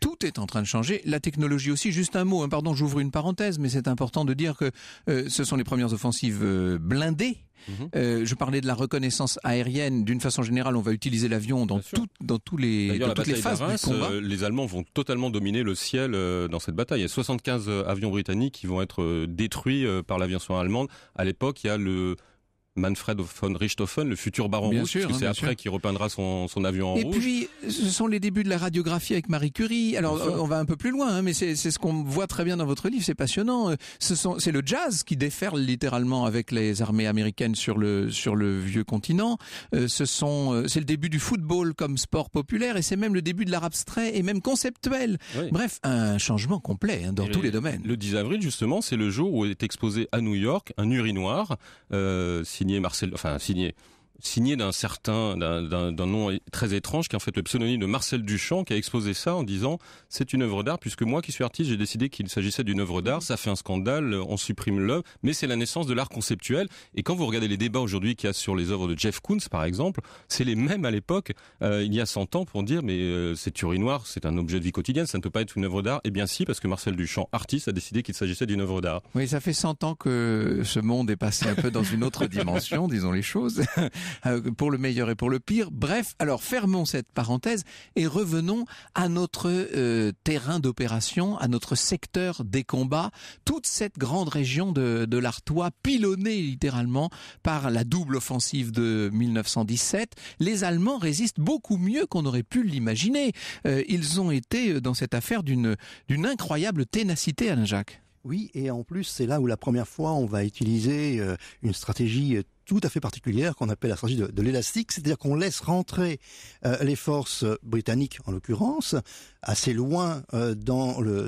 tout est en train de changer, la technologie aussi. Juste un mot, hein, pardon, j'ouvre une parenthèse, mais c'est important de dire que ce sont les premières offensives blindées Mhm. Euh, je parlais de la reconnaissance aérienne. D'une façon générale, on va utiliser l'avion dans, dans, tous les, toutes les phases du combat. Euh, les Allemands vont totalement dominer le ciel euh, dans cette bataille. Il y a 75 avions britanniques qui vont être détruits par l'aviation allemande. À l'époque, il y a le Manfred von Richthofen, le futur baron rouge, hein, c'est après qu'il repeindra son, avion en rouge. Et puis, ce sont les débuts de la radiographie avec Marie Curie. Alors, on va un peu plus loin, hein, mais c'est ce qu'on voit très bien dans votre livre, c'est passionnant. C'est le jazz qui déferle littéralement avec les armées américaines sur le, sur le vieux continent. Euh, ce sont, euh, c'est le début du football comme sport populaire, et c'est même le début de l'art abstrait et même conceptuel. Bref, un changement complet hein, dans tous les domaines. Le 10 avril, justement, c'est le jour où est exposé à New York un urinoir euh, signé Marcel, enfin signé signé d'un certain, d'un nom très étrange, qui est en fait le pseudonyme de Marcel Duchamp, qui a exposé ça en disant c'est une œuvre d'art, puisque moi qui suis artiste, j'ai décidé qu'il s'agissait d'une œuvre d'art, ça fait un scandale, on supprime l'œuvre, mais c'est la naissance de l'art conceptuel. Et quand vous regardez les débats aujourd'hui qu'il y a sur les œuvres de Jeff Koons, par exemple, c'est les mêmes à l'époque, euh, il y a 100 ans, pour dire mais euh, c'est c'est noire c'est un objet de vie quotidienne, ça ne peut pas être une œuvre d'art. et eh bien si, parce que Marcel Duchamp, artiste, a décidé qu'il s'agissait d'une œuvre d'art. Oui, ça fait 100 ans que ce monde est passé un peu dans une autre dimension, disons les choses. Euh, pour le meilleur et pour le pire. Bref, alors fermons cette parenthèse et revenons à notre euh, terrain d'opération, à notre secteur des combats, toute cette grande région de, de l'Artois pilonnée littéralement par la double offensive de 1917. Les Allemands résistent beaucoup mieux qu'on aurait pu l'imaginer. Euh, ils ont été dans cette affaire d'une d'une incroyable ténacité, Alain Jacques. Oui, et en plus, c'est là où la première fois, on va utiliser une stratégie tout à fait particulière qu'on appelle la stratégie de, l'élastique, c'est-à-dire qu'on laisse rentrer euh, les forces britanniques, en l'occurrence, assez loin euh,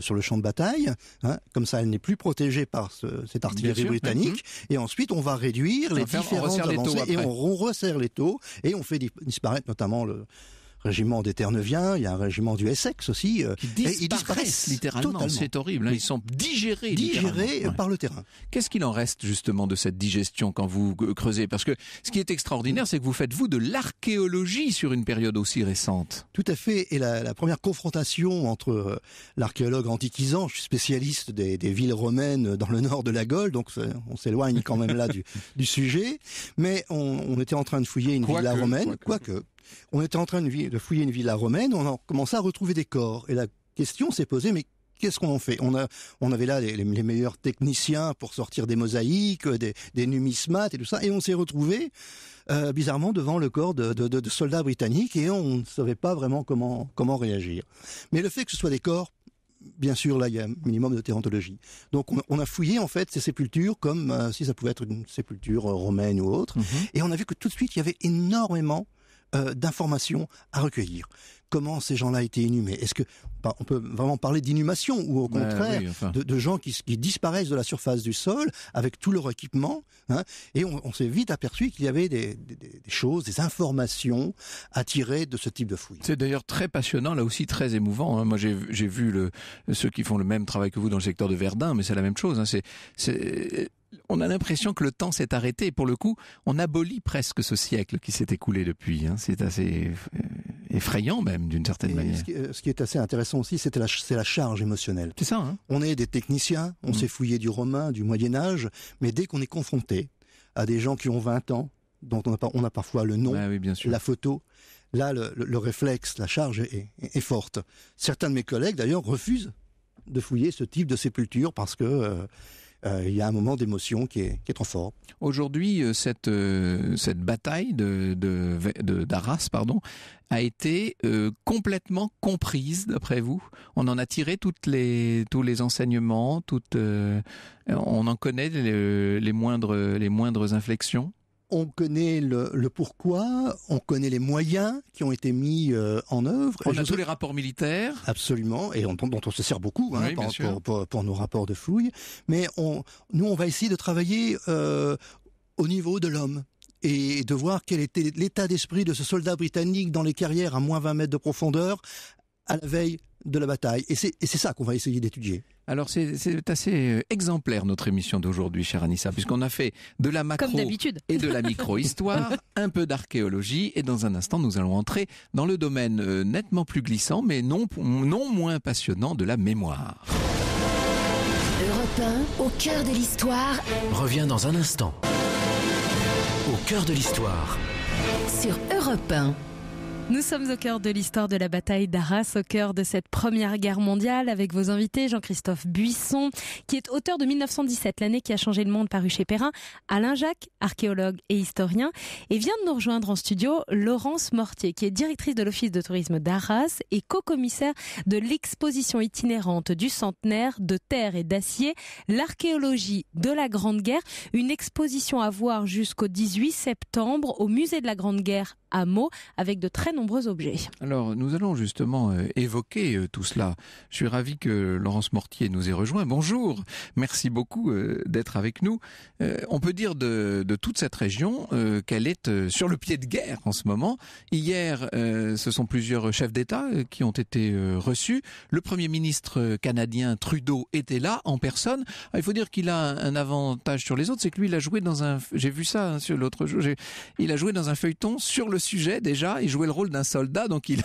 sur le champ de bataille, hein. comme ça elle n'est plus protégée par cette artillerie britannique, et ensuite on va réduire les différentes avancées, et on, resserre les taux, et on fait disparaître notamment le, régiment des Terneviens, il y a un régiment du Essex aussi. Euh, ils disparaissent littéralement. C'est horrible. Hein, ils sont digérés, digérés par le terrain. Qu'est-ce qu'il en reste justement de cette digestion quand vous euh, creusez Parce que ce qui est extraordinaire, c'est que vous faites vous de l'archéologie sur une période aussi récente. Tout à fait. Et la, première confrontation entre euh, l'archéologue antiquisant, je suis spécialiste des, villes romaines dans le nord de la Gaule, donc on s'éloigne quand même là du, sujet. Mais on, était en train de fouiller une ville villa romaine, quoique, on était en train de, fouiller une villa romaine, on a commencé à retrouver des corps. Et la question s'est posée, mais qu'est-ce qu'on en fait on, avait là les, meilleurs techniciens pour sortir des mosaïques, des, numismates et tout ça, et on s'est retrouvé euh, bizarrement devant le corps de, soldats britanniques et on ne savait pas vraiment comment, réagir. Mais le fait que ce soit des corps, bien sûr, là, il y a un minimum de théontologie Donc, on, a fouillé, en fait, ces sépultures comme euh, si ça pouvait être une sépulture euh, romaine ou autre. Mm-hmm. Et on a vu que tout de suite, il y avait énormément euh, d'informations à recueillir. Comment ces gens-là étaient inhumés Est-ce que bah, on peut vraiment parler d'inhumation ou au contraire de, gens qui, disparaissent de la surface du sol avec tout leur équipement hein? Et on, s'est vite aperçu qu'il y avait des, choses, des informations à tirer de ce type de fouilles. C'est d'ailleurs très passionnant, là aussi très émouvant. Hein. Moi, j'ai vu ceux qui font le même travail que vous dans le secteur de Verdun, mais c'est la même chose. Hein. C'est on a l'impression que le temps s'est arrêté. Et pour le coup, on abolit presque ce siècle qui s'est écoulé depuis. Hein. C'est assez euh, effrayant même d'une certaine manière. Euh, ce qui, est assez intéressant aussi, c'est la, charge émotionnelle. C'est ça. Hein on est des techniciens, on mm. s'est fouillé du romain, du Moyen Âge, mais dès qu'on est confronté à des gens qui ont 20 ans, dont on a, on parfois le nom, ah la photo, là le, réflexe, la charge est, forte. Certains de mes collègues d'ailleurs refusent de fouiller ce type de sépulture parce que euh, euh, il y a un moment d'émotion qui est, trop fort. Aujourd'hui, euh, cette, euh, cette bataille de, d'Arras, pardon, a été complètement comprise d'après vous. On en a tiré toutes les tous les enseignements, toutes, on en connaît les moindres les moindres inflexions on connaît le, pourquoi, on connaît les moyens qui ont été mis euh, en œuvre. On a tous les rapports militaires. Absolument, et on, dont on se sert beaucoup hein, pour, nos rapports de fouilles. Mais on, nous, on va essayer de travailler euh, au niveau de l'homme et de voir quel était l'état d'esprit de ce soldat britannique dans les carrières à moins 20 mètres de profondeur à la veille de la bataille. Et c'est ça qu'on va essayer d'étudier. Alors c'est assez euh, exemplaire notre émission d'aujourd'hui, chère Anissa, puisqu'on a fait de la macro et de la micro-histoire, un peu d'archéologie, et dans un instant nous allons entrer dans le domaine euh, nettement plus glissant, mais non, non moins passionnant de la mémoire. Europe 1, au cœur de l'histoire, revient dans un instant. Au cœur de l'histoire, sur Europe 1. Nous sommes au cœur de l'histoire de la bataille d'Arras, au cœur de cette première guerre mondiale, avec vos invités Jean-Christophe Buisson, qui est auteur de 1917, l'année qui a changé le monde, paru chez Perrin, Alain Jacques, archéologue et historien, et vient de nous rejoindre en studio Laurence Mortier, qui est directrice de l'Office de tourisme d'Arras et co-commissaire de l'exposition itinérante du centenaire de terre et d'acier, l'archéologie de la Grande Guerre, une exposition à voir jusqu'au 18 septembre au musée de la Grande Guerre mots avec de très nombreux objets. Alors nous allons justement euh, évoquer euh, tout cela. Je suis ravi que Laurence Mortier nous ait rejoint. Bonjour, merci beaucoup euh, d'être avec nous. on peut dire de, toute cette région qu'elle est sur le pied de guerre en ce moment. Hier, ce sont plusieurs chefs d'État qui ont été reçus. Le Premier ministre canadien Trudeau était là en personne. Ah, il faut dire qu'il a un, avantage sur les autres, c'est que lui, il a joué dans un... J'ai vu ça hein, l'autre jour. Il a joué dans un feuilleton sur le sujet déjà, il jouait le rôle d'un soldat, donc il,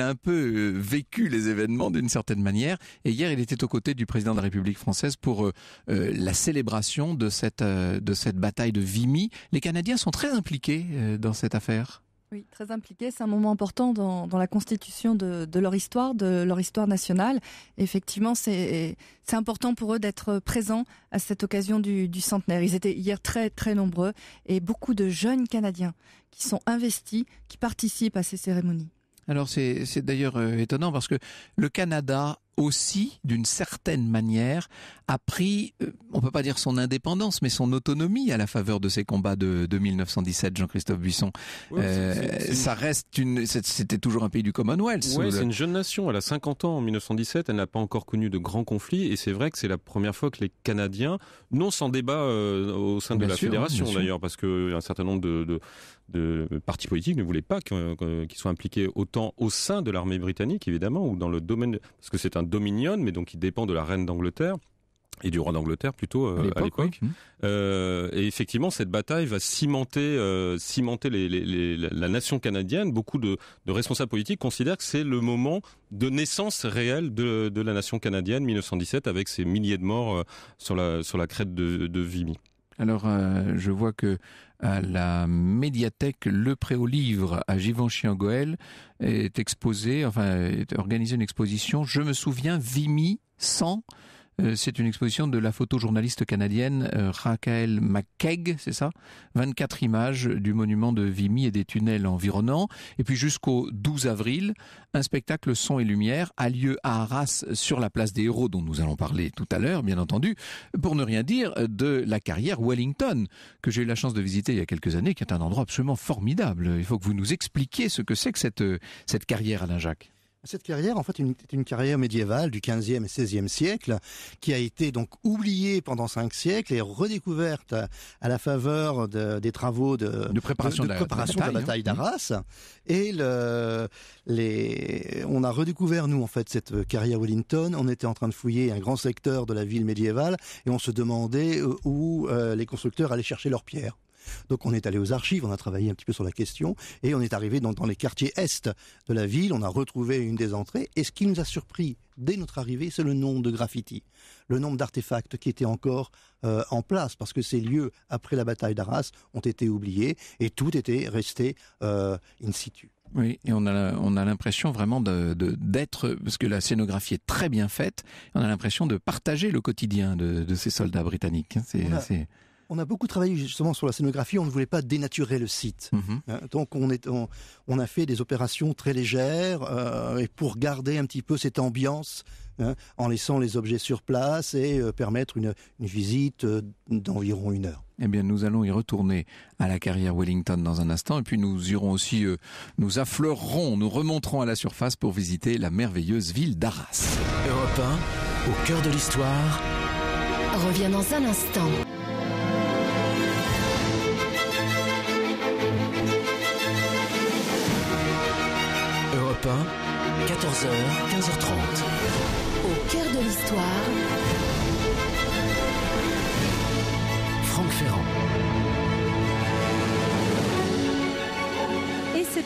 a un peu euh, vécu les événements d'une certaine manière. Et hier, il était aux côtés du président de la République française pour euh, euh, la célébration de cette, bataille de Vimy. Les Canadiens sont très impliqués dans cette affaire. Oui, très impliqué. C'est un moment important dans, la constitution de, leur histoire, de leur histoire nationale. Effectivement, c'est important pour eux d'être présents à cette occasion du, du, centenaire. Ils étaient hier très très nombreux et beaucoup de jeunes Canadiens qui sont investis, qui participent à ces cérémonies. Alors c'est d'ailleurs euh, étonnant parce que le Canada aussi, d'une certaine manière, a pris, euh, on peut pas dire son indépendance, mais son autonomie à la faveur de ces combats de, 1917, Jean-Christophe Buisson. Euh, ça reste une, c'était toujours un pays du Commonwealth. c'est une jeune nation. Elle a 50 ans en 1917. Elle n'a pas encore connu de grands conflits. Et c'est vrai que c'est la première fois que les Canadiens, non sans débat euh, au sein de la fédération d'ailleurs, parce que un certain nombre de, de partis politiques ne voulait pas qu'ils soient impliqués autant au sein de l'armée britannique, évidemment, ou dans le domaine, parce que c'est un dominion, mais donc il dépend de la reine d'Angleterre et du roi d'Angleterre plutôt euh, à l'époque. Mmh. Euh, et effectivement, cette bataille va cimenter, euh, cimenter la nation canadienne. Beaucoup de, responsables politiques considèrent que c'est le moment de naissance réelle de, la nation canadienne, 1917, avec ses milliers de morts sur la sur la crête de Vimy. Alors, euh, je vois que à la médiathèque Le Préau-Livre à Givenchy-en-Goël est exposée, enfin, est organisée une exposition. Je me souviens, Vimy 100 euh, c'est une exposition de la photojournaliste canadienne euh, Raquel McKeag, c'est ça 24 images du monument de Vimy et des tunnels environnants. Et puis jusqu'au 12 avril, un spectacle son et lumière a lieu à Arras sur la place des héros dont nous allons parler tout à l'heure, bien entendu, pour ne rien dire de la carrière Wellington que j'ai eu la chance de visiter il y a quelques années, qui est un endroit absolument formidable. Il faut que vous nous expliquiez ce que c'est que cette, euh, cette carrière, Alain Jacques. Cette carrière, en fait, une, une carrière médiévale du 15e et 16e siècle qui a été donc oubliée pendant cinq siècles et redécouverte à la faveur des travaux de, préparation de, la, bataille, d'Arras. Hein. Et le, les, on a redécouvert, nous, en fait, cette carrière Wellington. On était en train de fouiller un grand secteur de la ville médiévale et on se demandait euh, où euh, les constructeurs allaient chercher leurs pierres. Donc on est allé aux archives, on a travaillé un petit peu sur la question et on est arrivé dans, les quartiers est de la ville, on a retrouvé une des entrées et ce qui nous a surpris dès notre arrivée, c'est le nombre de graffitis, le nombre d'artefacts qui étaient encore euh, en place, parce que ces lieux, après la bataille d'Arras, ont été oubliés et tout était resté euh, in situ. Oui, et on a, on a l'impression vraiment de, d'être, parce que la scénographie est très bien faite, on a l'impression de partager le quotidien de, de ces soldats britanniques. Hein. C'est, on a beaucoup travaillé justement sur la scénographie. On ne voulait pas dénaturer le site. Mhm. Hein, donc on, a fait des opérations très légères euh, et pour garder un petit peu cette ambiance. Hein, en laissant les objets sur place et euh, permettre une, visite euh, d'environ une heure. Eh bien, nous allons y retourner à la carrière Wellington dans un instant, et puis nous irons aussi, nous affleurerons, nous remonterons à la surface pour visiter la merveilleuse ville d'Arras. Europe au cœur de l'histoire, revient dans un instant. 14h, 15h30. Au cœur de l'histoire, Franck Ferrand.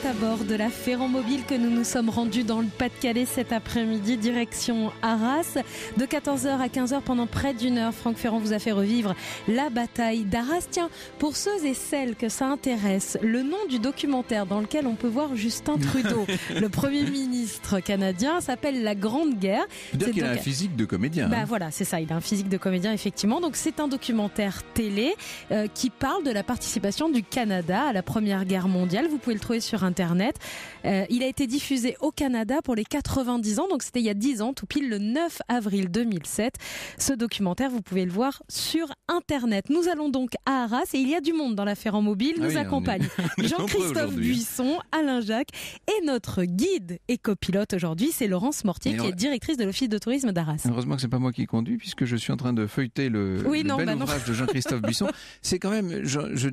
à bord de la Ferrand Mobile que nous nous sommes rendus dans le Pas-de-Calais cet après-midi, direction Arras. De 14h à 15h, pendant près d'une heure, Franck Ferrand vous a fait revivre la bataille d'Arras. Tiens, pour ceux et celles que ça intéresse, le nom du documentaire dans lequel on peut voir Justin Trudeau, le Premier ministre canadien, s'appelle La Grande Guerre. C'est a un physique de comédien. Bah hein. voilà, c'est ça, il a un physique de comédien, effectivement. Donc c'est un documentaire télé euh, qui parle de la participation du Canada à la Première Guerre mondiale. Vous pouvez le trouver sur un Internet. Euh, il a été diffusé au Canada pour les 90 ans, donc c'était il y a 10 ans, tout pile le 9 avril 2007. Ce documentaire, vous pouvez le voir sur Internet. Nous allons donc à Arras et il y a du monde dans l'affaire en Mobile. Ah Nous accompagne Jean-Christophe Buisson, Alain Jacques et notre guide et copilote aujourd'hui, c'est Laurence Mortier qui est directrice de l'Office de tourisme d'Arras. Heureusement que c'est pas moi qui conduis puisque je suis en train de feuilleter le, bel bah ouvrage de Jean-Christophe Buisson. C'est quand même,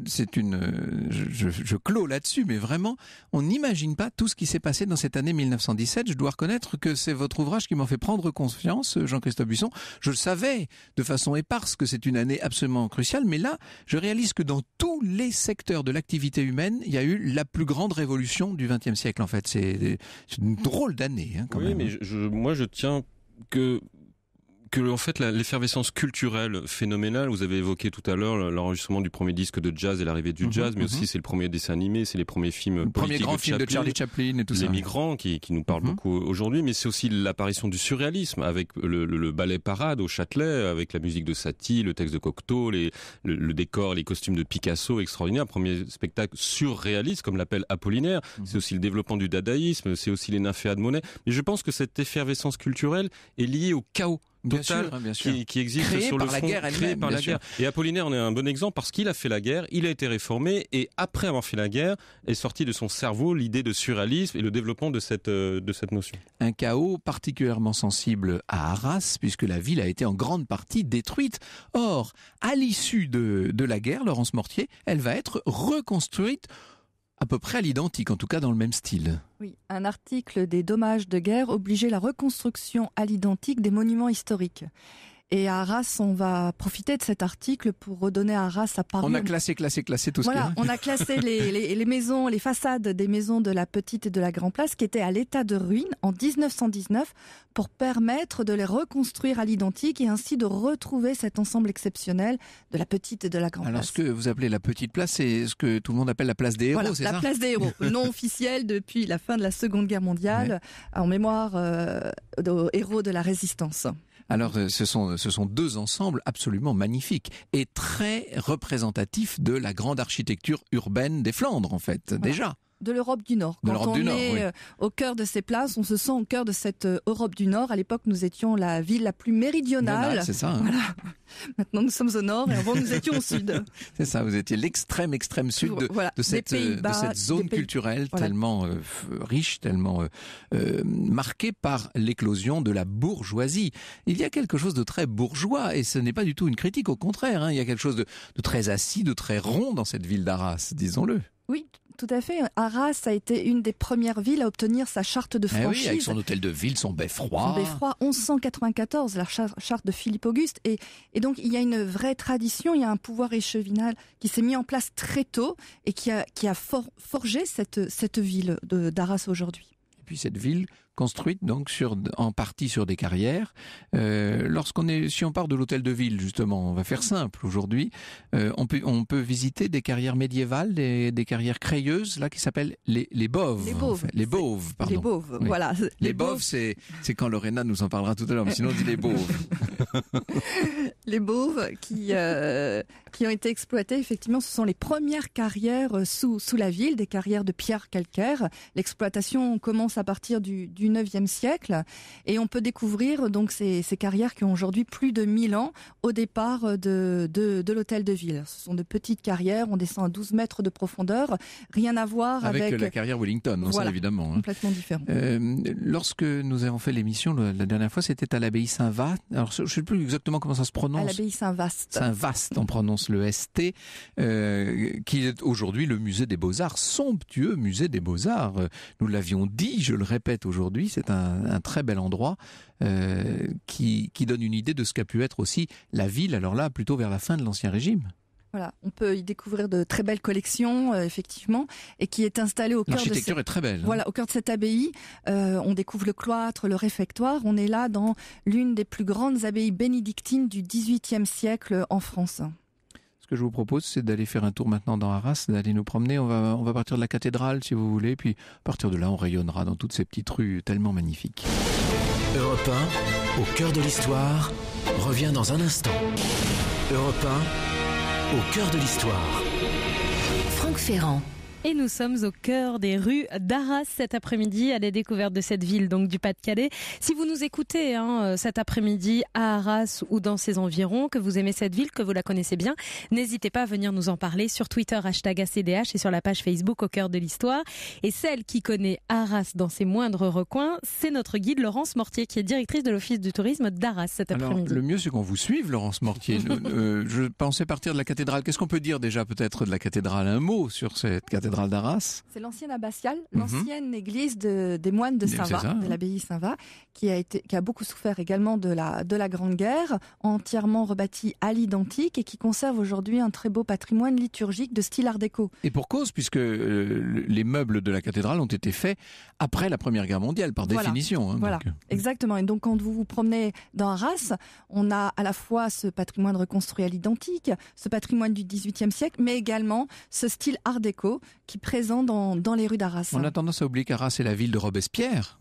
c'est une, je, je, je clôt là-dessus, mais vraiment, on n'imagine pas tout ce qui s'est passé dans cette année 1917. Je dois reconnaître que c'est votre ouvrage qui m'en fait prendre conscience, euh, Jean-Christophe Buisson. Je le savais de façon éparse que c'est une année absolument cruciale, mais là, je réalise que dans tous les secteurs de l'activité humaine, il y a eu la plus grande révolution du XXe siècle. En fait, c'est une drôle d'année. Hein, oui, même. mais hein. moi, je tiens que que en fait l'effervescence culturelle phénoménale, vous avez évoqué tout à l'heure l'enregistrement du premier disque de jazz et l'arrivée du mhm, jazz, mais mhm. aussi c'est le premier dessin animé, c'est les premiers films le premier grand de film de Charlie Chaplin et tout les ça. Les migrants qui, qui nous parlent mhm. beaucoup aujourd'hui, mais c'est aussi l'apparition du surréalisme avec le, ballet parade au Châtelet, avec la musique de Satie, le texte de Cocteau, les, le, décor, les costumes de Picasso, extraordinaire, premier spectacle surréaliste comme l'appelle Apollinaire. C'est aussi le développement du dadaïsme, c'est aussi les nymphéas de Monet. Mais je pense que cette effervescence culturelle est liée au chaos totale hein, qui, existe sur le front, créé par la guerre. Et Apollinaire en est un bon exemple parce qu'il a fait la guerre, il a été réformé et après avoir fait la guerre est sorti de son cerveau l'idée de surréalisme et le développement de cette euh, de cette notion. Un chaos particulièrement sensible à Arras puisque la ville a été en grande partie détruite. Or, à l'issue de de la guerre, Laurence Mortier, elle va être reconstruite à peu près à l'identique, en tout cas dans le même style. Oui, un article des dommages de guerre obligeait la reconstruction à l'identique des monuments historiques. Et à Arras, on va profiter de cet article pour redonner à Arras sa parole. On a classé, classé, classé tout ça. Voilà, on a classé les, maisons, les façades des maisons de la Petite et de la Grande Place qui étaient à l'état de ruine en 1919 pour permettre de les reconstruire à l'identique et ainsi de retrouver cet ensemble exceptionnel de la Petite et de la Grande Place. Alors, ce que vous appelez la Petite Place, c'est ce que tout le monde appelle la Place des Héros, voilà, la Place des Héros, non officiel depuis la fin de la Seconde Guerre mondiale, en mémoire euh, aux héros de la Résistance. Alors euh, ce sont, deux ensembles absolument magnifiques et très représentatifs de la grande architecture urbaine des Flandres en fait, déjà de l'Europe du Nord. Quand on est euh, au cœur de ces places, on se sent au cœur de cette euh, Europe du Nord. À l'époque, nous étions la ville la plus méridionale. C'est ça. Hein. Maintenant, nous sommes au nord et avant, nous étions au sud. C'est ça, vous étiez l'extrême, extrême sud de, euh, cette, zone culturelle tellement riche, tellement marquée par l'éclosion de la bourgeoisie. Il y a quelque chose de très bourgeois et ce n'est pas du tout une critique, au contraire. Hein. il y a quelque chose de, de très assis, de très rond dans cette ville d'Arras, disons-le. Oui, tout à fait. Arras a été une des premières villes à obtenir sa charte de eh franchise. avec son hôtel de ville, son beffroi. Son beffroi, 1194, la charte de Philippe Auguste. Et, donc, il y a une vraie tradition, il y a un pouvoir échevinal qui s'est mis en place très tôt et qui a, forgé cette ville d'Arras aujourd'hui. Et puis cette ville construite donc sur, en partie sur des carrières. Euh, lorsqu'on est, si on part de l'hôtel de ville justement, on va faire simple aujourd'hui. Euh, on peut on peut visiter des carrières médiévales, des, carrières crayeuses là qui s'appellent les les boves. Les boves. Les boves, pardon. Les boves, voilà. Les, boves, c'est quand Lorena nous en parlera tout à l'heure, sinon on dit les boves. les boves qui euh, qui ont été exploitées effectivement, ce sont les premières carrières sous sous la ville, des carrières de pierre calcaire. L'exploitation commence à partir du IXe siècle. Et on peut découvrir donc ces, carrières qui ont aujourd'hui plus de 1000 ans au départ de, de, l'hôtel de ville. Ce sont de petites carrières, on descend à 12 mètres de profondeur, rien à voir avec... Euh, la carrière Wellington, hein, évidemment. Hein. Complètement différent. Euh, lorsque nous avons fait l'émission la, dernière fois, c'était à l'abbaye Saint-Va. Alors je ne sais plus exactement comment ça se prononce. À l'abbaye Saint-Vaste. Saint-Vaste, on prononce le ST, euh, qui est aujourd'hui le musée des Beaux-Arts, somptueux musée des Beaux-Arts. Nous l'avions dit, je le répète aujourd'hui, c'est un, très bel endroit euh, qui, donne une idée de ce qu'a pu être aussi la ville, alors là, plutôt vers la fin de l'Ancien Régime. Voilà, on peut y découvrir de très belles collections, euh, effectivement, et qui est installée au cœur de cette... belle. Hein. Voilà, au cœur de cette abbaye, euh, on découvre le cloître, le réfectoire. On est là dans l'une des plus grandes abbayes bénédictines du XVIIIe siècle en France. Ce que je vous propose, c'est d'aller faire un tour maintenant dans Arras, d'aller nous promener. On va, on va partir de la cathédrale, si vous voulez, puis à partir de là, on rayonnera dans toutes ces petites rues tellement magnifiques. Europe au cœur de l'histoire, revient dans un instant. Europe au cœur de l'histoire. Franck Ferrand. Et nous sommes au cœur des rues d'Arras cet après-midi à la découverte de cette ville, donc du Pas-de-Calais. Si vous nous écoutez hein, euh, cet après-midi à Arras ou dans ses environs, que vous aimez cette ville, que vous la connaissez bien, n'hésitez pas à venir nous en parler sur Twitter, hashtag ACDH et sur la page Facebook au cœur de l'histoire. Et celle qui connaît Arras dans ses moindres recoins, c'est notre guide Laurence Mortier, qui est directrice de l'Office du tourisme d'Arras cet après-midi. Alors Le mieux, c'est qu'on vous suive, Laurence Mortier. Euh, je pensais partir de la cathédrale. Qu'est-ce qu'on peut dire déjà peut-être de la cathédrale Un mot sur cette cathédrale c'est l'ancienne abbatiale, mhm. l'ancienne église des moines de Saint-Va, de l'abbaye Saint-Va, qui a beaucoup souffert également de la, Grande Guerre, entièrement rebâtie à l'identique et qui conserve aujourd'hui un très beau patrimoine liturgique de style art déco. Et pour cause, puisque euh, les meubles de la cathédrale ont été faits après la Première Guerre mondiale, par définition. Hein, voilà, euh. exactement. Et donc quand vous vous promenez dans Arras, on a à la fois ce patrimoine reconstruit à l'identique, ce patrimoine du XVIIIe siècle, mais également ce style art déco qui est présent dans, les rues d'Arras. On a tendance à oublier qu'Arras est la ville de Robespierre.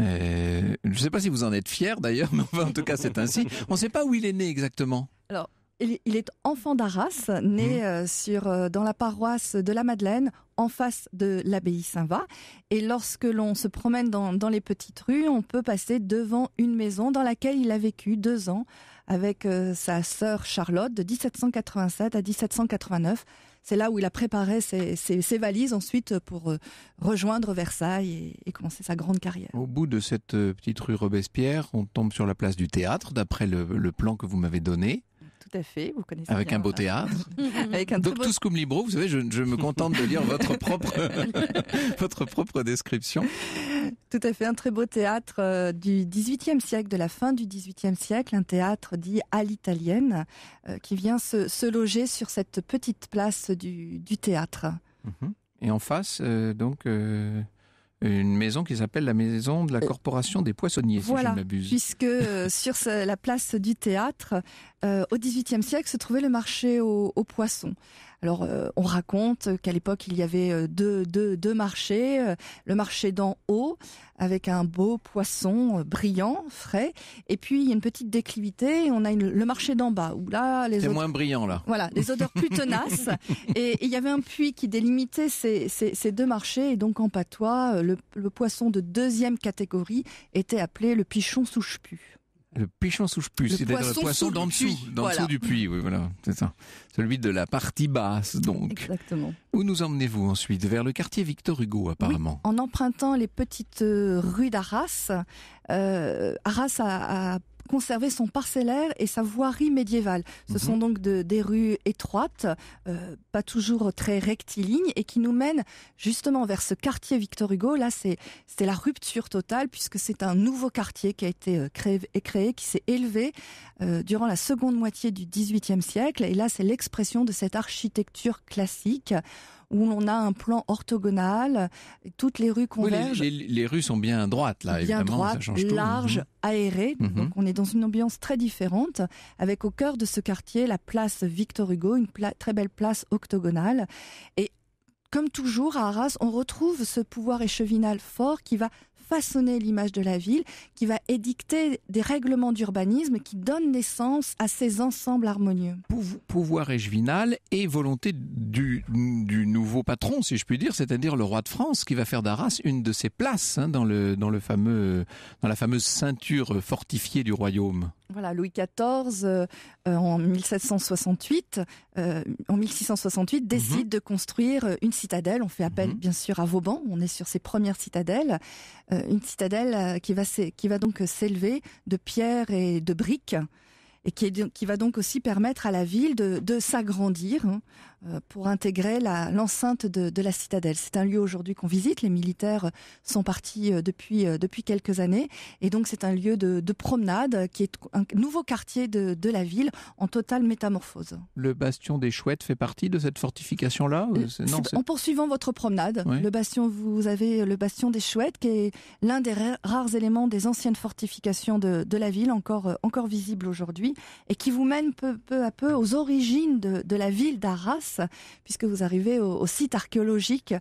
Euh, je ne sais pas si vous en êtes fier d'ailleurs, mais en tout cas c'est ainsi. On ne sait pas où il est né exactement. Alors, il, est enfant d'Arras, né mhm. euh, sur, euh, dans la paroisse de la Madeleine, en face de l'abbaye Saint-Va. Et lorsque l'on se promène dans, dans, les petites rues, on peut passer devant une maison dans laquelle il a vécu deux ans avec sa sœur Charlotte de 1787 à 1789 c'est là où il a préparé ses, valises ensuite pour euh, rejoindre Versailles et, commencer sa grande carrière. Au bout de cette euh, petite rue Robespierre, on tombe sur la place du théâtre, d'après le plan que vous m'avez donné tout à fait. Vous connaissez Avec un beau théâtre. Avec un Donc, beau... tous comme libro, vous savez, je, me contente de lire votre propre, votre propre description. Tout à fait, un très beau théâtre euh, du XVIIIe siècle, de la fin du XVIIIe siècle, un théâtre dit à l'italienne, euh, qui vient se, loger sur cette petite place du, théâtre. Mhm. Et en face, euh, donc une maison qui s'appelle la maison de la euh, corporation des poissonniers, si je ne m'abuse. Puisque euh, sur la place du théâtre, euh, au XVIIIe siècle, se trouvait le marché aux poissons. Alors, euh, on raconte qu'à l'époque, il y avait euh, deux, deux, deux marchés. Euh, le marché d'en haut, avec un beau poisson brillant, frais. Et puis, il y a une petite déclivité. on a le marché d'en bas, où là, les C'est moins brillant, là. Voilà, les odeurs plus tenaces. et, il y avait un puits qui délimitait ces, ces, ces deux marchés. Et donc, en patois, le, le poisson de deuxième catégorie était appelé le pichon souche-pu. Le sous souche puce, c'est-à-dire le poisson d'en dessous, du puits, oui, voilà, c'est ça. Celui de la partie basse, donc. Exactement. Où nous emmenez-vous ensuite Vers le quartier Victor Hugo, apparemment. Oui, en empruntant les petites euh, rues d'Arras. Euh, Arras a conserver son parcellaire et sa voirie médiévale. Ce mhm. sont donc des rues étroites, euh, pas toujours très rectilignes, et qui nous mènent justement vers ce quartier Victor Hugo. Là, c'est la rupture totale, puisque c'est un nouveau quartier qui a été euh, créé, créé qui s'est élevé euh, durant la seconde moitié du XVIIIe siècle. Et là, c'est l'expression de cette architecture classique où l'on a un plan orthogonal, toutes les rues convergent. les, rues sont bien droites là, bien évidemment, droites, ça change larges, mhm. aérées. Mhm. Donc on est dans une ambiance très différente, avec au cœur de ce quartier la place Victor Hugo, une très belle place octogonale. Et comme toujours à Arras, on retrouve ce pouvoir échevinal fort qui va façonner l'image de la ville, qui va édicter des règlements d'urbanisme qui donnent naissance à ces ensembles harmonieux. Pouvoir échevinal et volonté du, nouveau patron, si je puis dire, c'est-à-dire le roi de France, qui va faire d'Arras une de ses places hein, dans, le, dans, le fameux, dans la fameuse ceinture fortifiée du royaume. Voilà, Louis XIV, euh, euh, en 1768, euh, en 1668, mhm. décide de construire une citadelle. On fait mhm. appel, bien sûr, à Vauban. On est sur ses premières citadelles. une citadelle qui va, donc s'élever de pierres et de briques et qui, va donc aussi permettre à la ville de s'agrandir. Hein. Euh, pour intégrer l'enceinte de, de, la citadelle. C'est un lieu aujourd'hui qu'on visite. Les militaires sont partis euh, depuis, euh, depuis quelques années. Et donc c'est un lieu de, de, promenade qui est un nouveau quartier de, de, la ville en totale métamorphose. Le bastion des chouettes fait partie de cette fortification-là En poursuivant votre promenade, le bastion, vous avez le bastion des chouettes qui est l'un des rares éléments des anciennes fortifications de, la ville encore, encore visible aujourd'hui et qui vous mène peu, peu, à peu aux origines de la ville d'Arras puisque vous arrivez au, site archéologique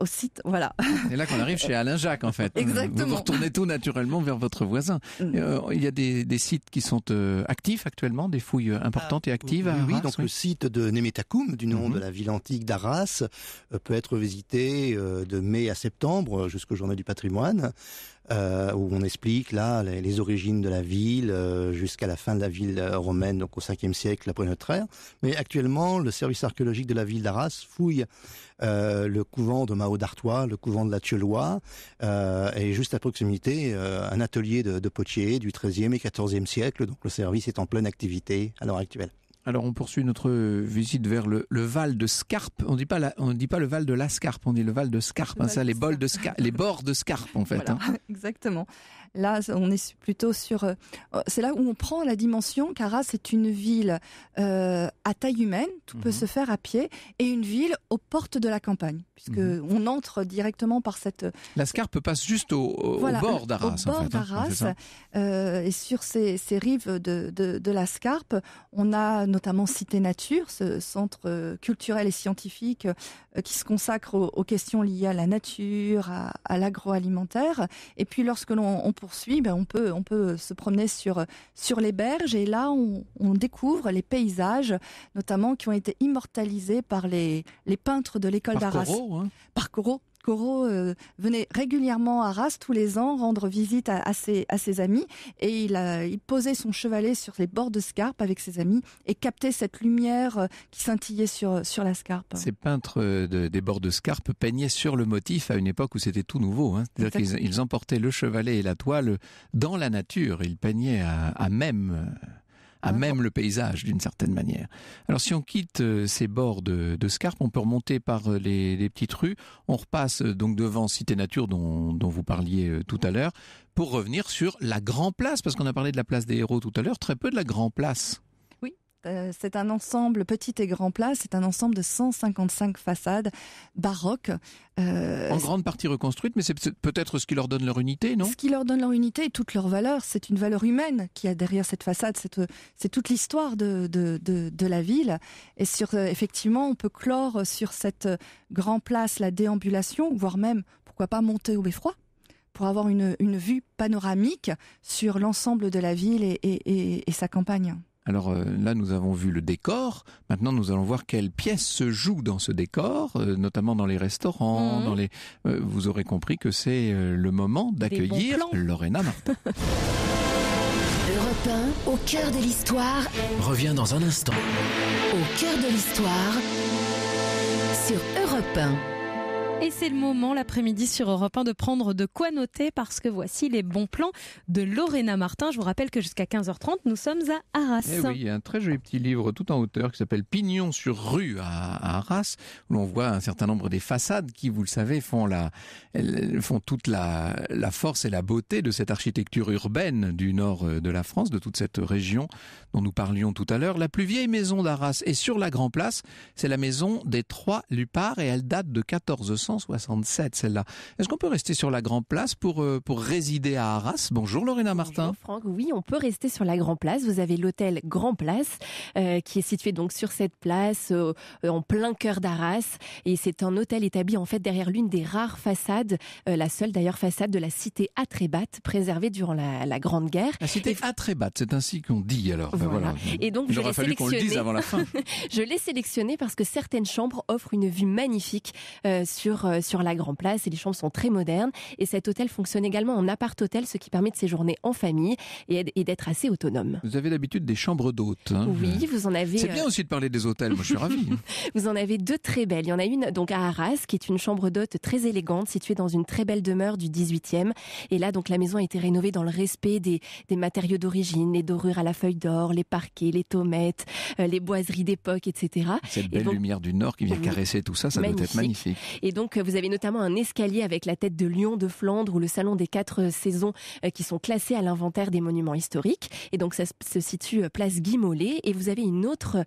au site, voilà. C'est là qu'on arrive chez Alain Jacques, en fait. Exactement. Vous, retournez tout naturellement vers votre voisin. Mm. Euh, il y a des, sites qui sont euh, actifs actuellement, des fouilles euh, importantes et ah, actives. Oui, donc le site de Nemetakoum, du nom mm-hmm. de la ville antique d'Arras, peut être visité de mai à septembre jusqu'au journée du patrimoine. Euh, où on explique là les, origines de la ville euh, jusqu'à la fin de la ville euh, romaine, donc au 5e siècle après notre ère. Mais actuellement, le service archéologique de la ville d'Arras fouille le couvent de Mao d'Artois, le couvent de la euh, et juste à proximité, un atelier de, de potiers du 13e et 14e siècle. Donc le service est en pleine activité à l'heure actuelle. Alors on poursuit notre visite vers le, Val de Scarpe. On dit pas dit pas le Val de la Scarpe, on dit le Val de Scarpe. Hein. ça, les bols de les bords de Scarpe en fait. Hein. Exactement. Là, on est plutôt sur. Euh, oh, c'est là où on prend la dimension. qu'Arras, c'est une ville euh, à taille humaine, tout peut mhm. se faire à pied, et une ville aux portes de la campagne, puisque mhm. on entre directement par cette. Euh, la Scarpe passe juste au, bord d'Arras. Au bord hein, d'Arras, et sur ces, rives de, la Scarpe, on a notamment Cité Nature, ce centre culturel et scientifique qui se consacre aux, questions liées à la nature, à, à l'agroalimentaire, et puis lorsque l'on poursuit, ben, on, peut, se promener sur, sur les berges et là on, découvre les paysages, notamment qui ont été immortalisés par les, peintres de l'école d'Arras. par Corot, hein. Corot euh, venait régulièrement à Arras tous les ans rendre visite à, ses, amis et il, posait son chevalet sur les bords de Scarpe avec ses amis et captait cette lumière euh, qui scintillait sur, sur la Scarpe. Ces peintres euh, des bords de Scarpe peignaient sur le motif à une époque où c'était tout nouveau. Hein. ils emportaient le chevalet et la toile dans la nature. Ils peignaient à même à même le paysage d'une certaine manière. Alors si on quitte euh, ces bords de, Scarpe, on peut remonter par euh, les, petites rues, on repasse euh, donc devant Cité Nature dont, dont vous parliez tout à l'heure, pour revenir sur la Grand Place, parce qu'on a parlé de la Place des Héros tout à l'heure, très peu de la Grand Place. Euh, c'est un ensemble, petit et grand place, c'est un ensemble de 155 façades baroques. Euh, en grande partie reconstruites, mais c'est peut-être ce qui leur donne leur unité, non Ce qui leur donne leur unité et toute leur valeur. C'est une valeur humaine qui a derrière cette façade. C'est euh, toute l'histoire de, de, de, la ville. Et sur, effectivement, on peut clore sur cette grande place la déambulation, voire même, pourquoi pas, monter au beffroi pour avoir une, une vue panoramique sur l'ensemble de la ville et, et sa campagne. Alors euh, là, nous avons vu le décor. Maintenant, nous allons voir quelles pièces se jouent dans ce décor, euh, notamment dans les restaurants, mhm. dans les. Euh, vous aurez compris que c'est le moment d'accueillir Lorena Martin. Europe 1, au cœur de l'histoire, revient dans un instant. Au cœur de l'histoire, sur Europe 1. Et c'est le moment l'après-midi sur Europe 1 de prendre de quoi noter parce que voici les bons plans de Lorena Martin. Je vous rappelle que jusqu'à 15h30, nous sommes à Arras. Eh oui, il y a un très joli petit livre tout en hauteur qui s'appelle Pignon sur rue à Arras où l'on voit un certain nombre des façades qui, vous le savez, font la, font toute la, la force et la beauté de cette architecture urbaine du nord euh, de la France, de toute cette région dont nous parlions tout à l'heure. La plus vieille maison d'Arras est sur la Grand Place. C'est la maison des trois Lupards et elle date de 1400 1967, celle-là. Est-ce qu'on peut rester sur la Grand Place pour, euh, pour résider à Arras Bonjour Lorena Martin. Franck, oui, on peut rester sur la Grand Place. Vous avez l'hôtel Grand Place euh, qui est situé donc sur cette place euh, en plein cœur d'Arras et c'est un hôtel établi en fait derrière l'une des rares façades, la seule d'ailleurs façade de la cité Atrébat préservée durant la, Grande Guerre. La cité et... c'est ainsi qu'on dit alors. Ben et donc j'aurais fallu qu'on le dise avant la fin. je l'ai sélectionné parce que certaines chambres offrent une vue magnifique sur euh, sur, la Grand Place et les chambres sont très modernes. Et cet hôtel fonctionne également en appart-hôtel, ce qui permet de séjourner en famille et, d'être assez autonome. Vous avez l'habitude des chambres d'hôtes. Hein. oui, vous en avez. C'est bien euh, aussi de parler des hôtels, moi je suis ravie. vous en avez deux très belles. Il y en a une donc à Arras, qui est une chambre d'hôte très élégante, située dans une très belle demeure du 18e. Et là, donc la maison a été rénovée dans le respect des, matériaux d'origine, les dorures à la feuille d'or, les parquets, les tomettes euh, les boiseries d'époque, etc. Cette belle lumière du Nord qui vient caresser tout ça, ça doit être magnifique. Et donc vous avez notamment un escalier avec la tête de lion de Flandre ou le salon des quatre euh, saisons euh, qui sont classés à l'inventaire des monuments historiques. Et donc, ça se situe euh, place Guy Et vous avez une autre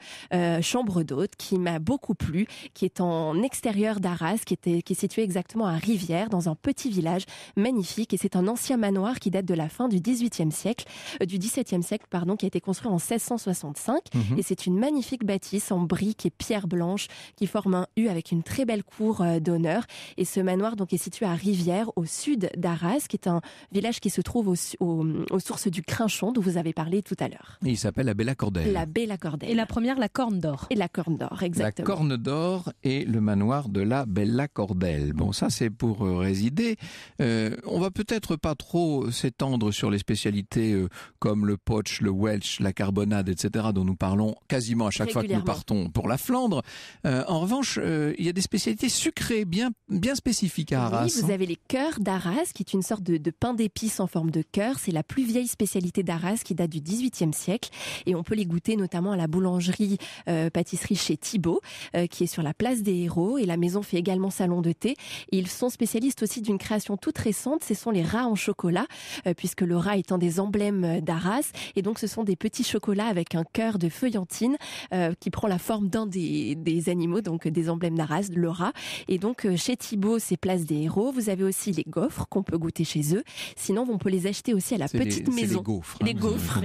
chambre d'hôte qui m'a beaucoup plu, qui est en extérieur d'Arras, qui, était, qui est située exactement à Rivière, dans un petit village magnifique. Et c'est un ancien manoir qui date de la fin du 18 siècle, du 17e siècle, pardon, qui a été construit en 1665. Mhm. Et c'est une magnifique bâtisse en briques et pierres blanches qui forme un U avec une très belle cour d'honneur et ce manoir donc est situé à Rivière, au sud d'Arras, qui est un village qui se trouve au, aux sources du Crinchon, dont vous avez parlé tout à l'heure. il s'appelle la Bella Cordelle. La Bella Cordelle. Et la première, la Corne d'Or. Et la Corne d'Or, exactement. La Corne d'Or et le manoir de la Bella Cordelle. Bon, ça c'est pour euh, résider. Euh, on va peut-être pas trop s'étendre sur les spécialités euh, comme le poche, le welsh, la carbonade, etc. dont nous parlons quasiment à chaque fois que nous partons pour la Flandre. Euh, en revanche, il y a des spécialités sucrées bien bien, spécifique à Arras. Oui, vous hein. avez les cœurs d'Arras, qui est une sorte de, pain d'épices en forme de cœur. C'est la plus vieille spécialité d'Arras qui date du XVIIIe siècle. Et on peut les goûter notamment à la boulangerie euh, pâtisserie chez Thibault, euh, qui est sur la place des Héros. Et la maison fait également salon de thé. ils sont spécialistes aussi d'une création toute récente. Ce sont les rats en chocolat, euh, puisque le rat est un des emblèmes d'Arras. Et donc, ce sont des petits chocolats avec un cœur de feuillantine qui prend la forme d'un des, des animaux, donc des emblèmes d'Arras, le rat. Et donc, chez Thibault, c'est Place des Héros. Vous avez aussi les gaufres qu'on peut goûter chez eux. Sinon, on peut les acheter aussi à la petite maison. Les gaufres. les hein, gaufres.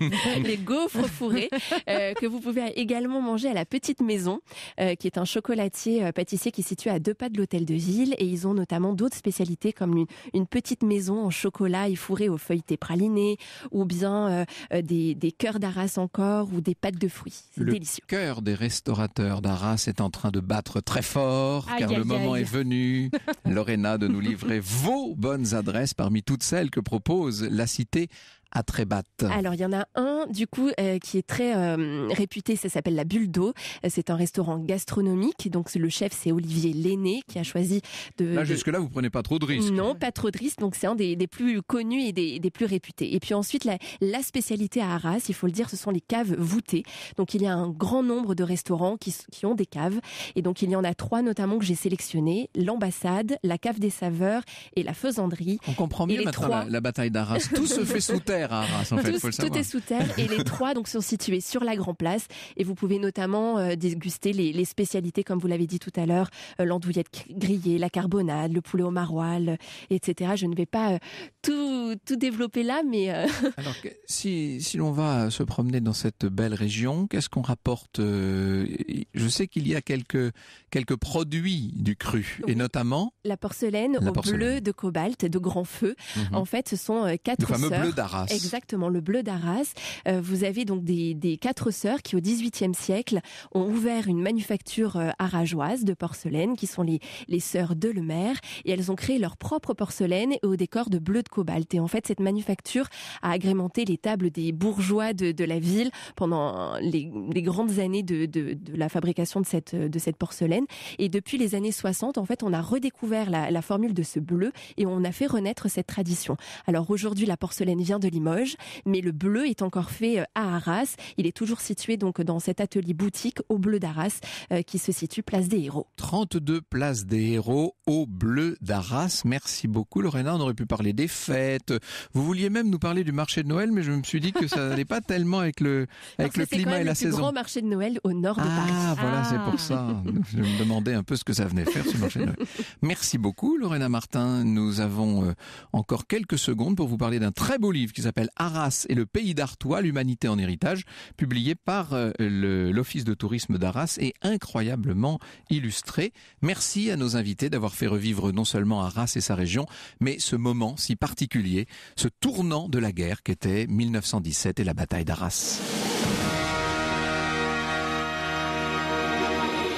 Les gaufres. fourrés euh, que vous pouvez également manger à la petite maison, euh, qui est un chocolatier euh, pâtissier qui se situe à deux pas de l'hôtel de ville. Et ils ont notamment d'autres spécialités comme une, petite maison en chocolat et fourrée aux feuilletés pralinés, ou bien des, des cœurs d'arras encore, ou des pâtes de fruits. C'est délicieux. Le cœur des restaurateurs d'arras est en train de battre très fort car le moment est venu, Lorena, de nous livrer vos bonnes adresses parmi toutes celles que propose la cité à Trébat Alors il y en a un du coup euh, qui est très euh, réputé, ça s'appelle la Bulle d'eau. Euh, c'est un restaurant gastronomique, donc le chef c'est Olivier Lenné qui a choisi de. jusque là vous prenez pas trop de risques. Non, pas trop de risques, donc c'est un des, plus connus et des, plus réputés. Et puis ensuite la, spécialité à Arras, il faut le dire, ce sont les caves voûtées. Donc il y a un grand nombre de restaurants qui, ont des caves, et donc il y en a trois notamment que j'ai sélectionnées l'ambassade, la cave des saveurs et la faisanderie. On comprend mieux maintenant la bataille d'Arras. Tout se fait sous terre. Hein, tout, est sous terre et les trois donc sont situés sur la Grand Place et vous pouvez notamment euh, déguster les, spécialités comme vous l'avez dit tout à l'heure, euh, l'andouillette grillée, la carbonade, le poulet au maroilles, euh, etc. Je ne vais pas tout, tout développer là, mais alors si si l'on va se promener dans cette belle région, qu'est-ce qu'on rapporte Je sais qu'il y a quelques quelques produits du cru et notamment la porcelaine au bleu de cobalt de grand feu. Mhm. En fait, ce sont quatre le fameux bleu d'Arras. Exactement, le bleu d'Arras. Euh, vous avez donc des, des, quatre sœurs qui, au XVIIIe siècle, ont ouvert une manufacture euh, arageoise de porcelaine, qui sont les, les sœurs de maire et elles ont créé leur propre porcelaine au décor de bleu de cobalt. Et en fait, cette manufacture a agrémenté les tables des bourgeois de, de la ville pendant les, les grandes années de, de, de, la fabrication de cette, de cette porcelaine. Et depuis les années 60, en fait, on a redécouvert la, la formule de ce bleu et on a fait renaître cette tradition. Alors aujourd'hui, la porcelaine vient de l'immigration mais le bleu est encore fait euh, à Arras. Il est toujours situé donc dans cet atelier boutique au bleu d'Arras euh, qui se situe place des Héros. 32 place des Héros au bleu d'Arras. Merci beaucoup Lorena, on aurait pu parler des fêtes. Vous vouliez même nous parler du marché de Noël, mais je me suis dit que ça n'allait pas tellement avec le avec le climat et la saison. C'est grand marché de Noël au nord de ah, Paris. Ah voilà, c'est pour ah. ça. Je me demandais un peu ce que ça venait faire ce marché de Noël. Merci beaucoup Lorena Martin. Nous avons euh, encore quelques secondes pour vous parler d'un très beau livre qui s'appelle Arras et le pays d'Artois, l'humanité en héritage, publié par euh, l'Office de tourisme d'Arras et incroyablement illustré. Merci à nos invités d'avoir fait revivre non seulement Arras et sa région, mais ce moment si particulier, ce tournant de la guerre qu'était 1917 et la bataille d'Arras.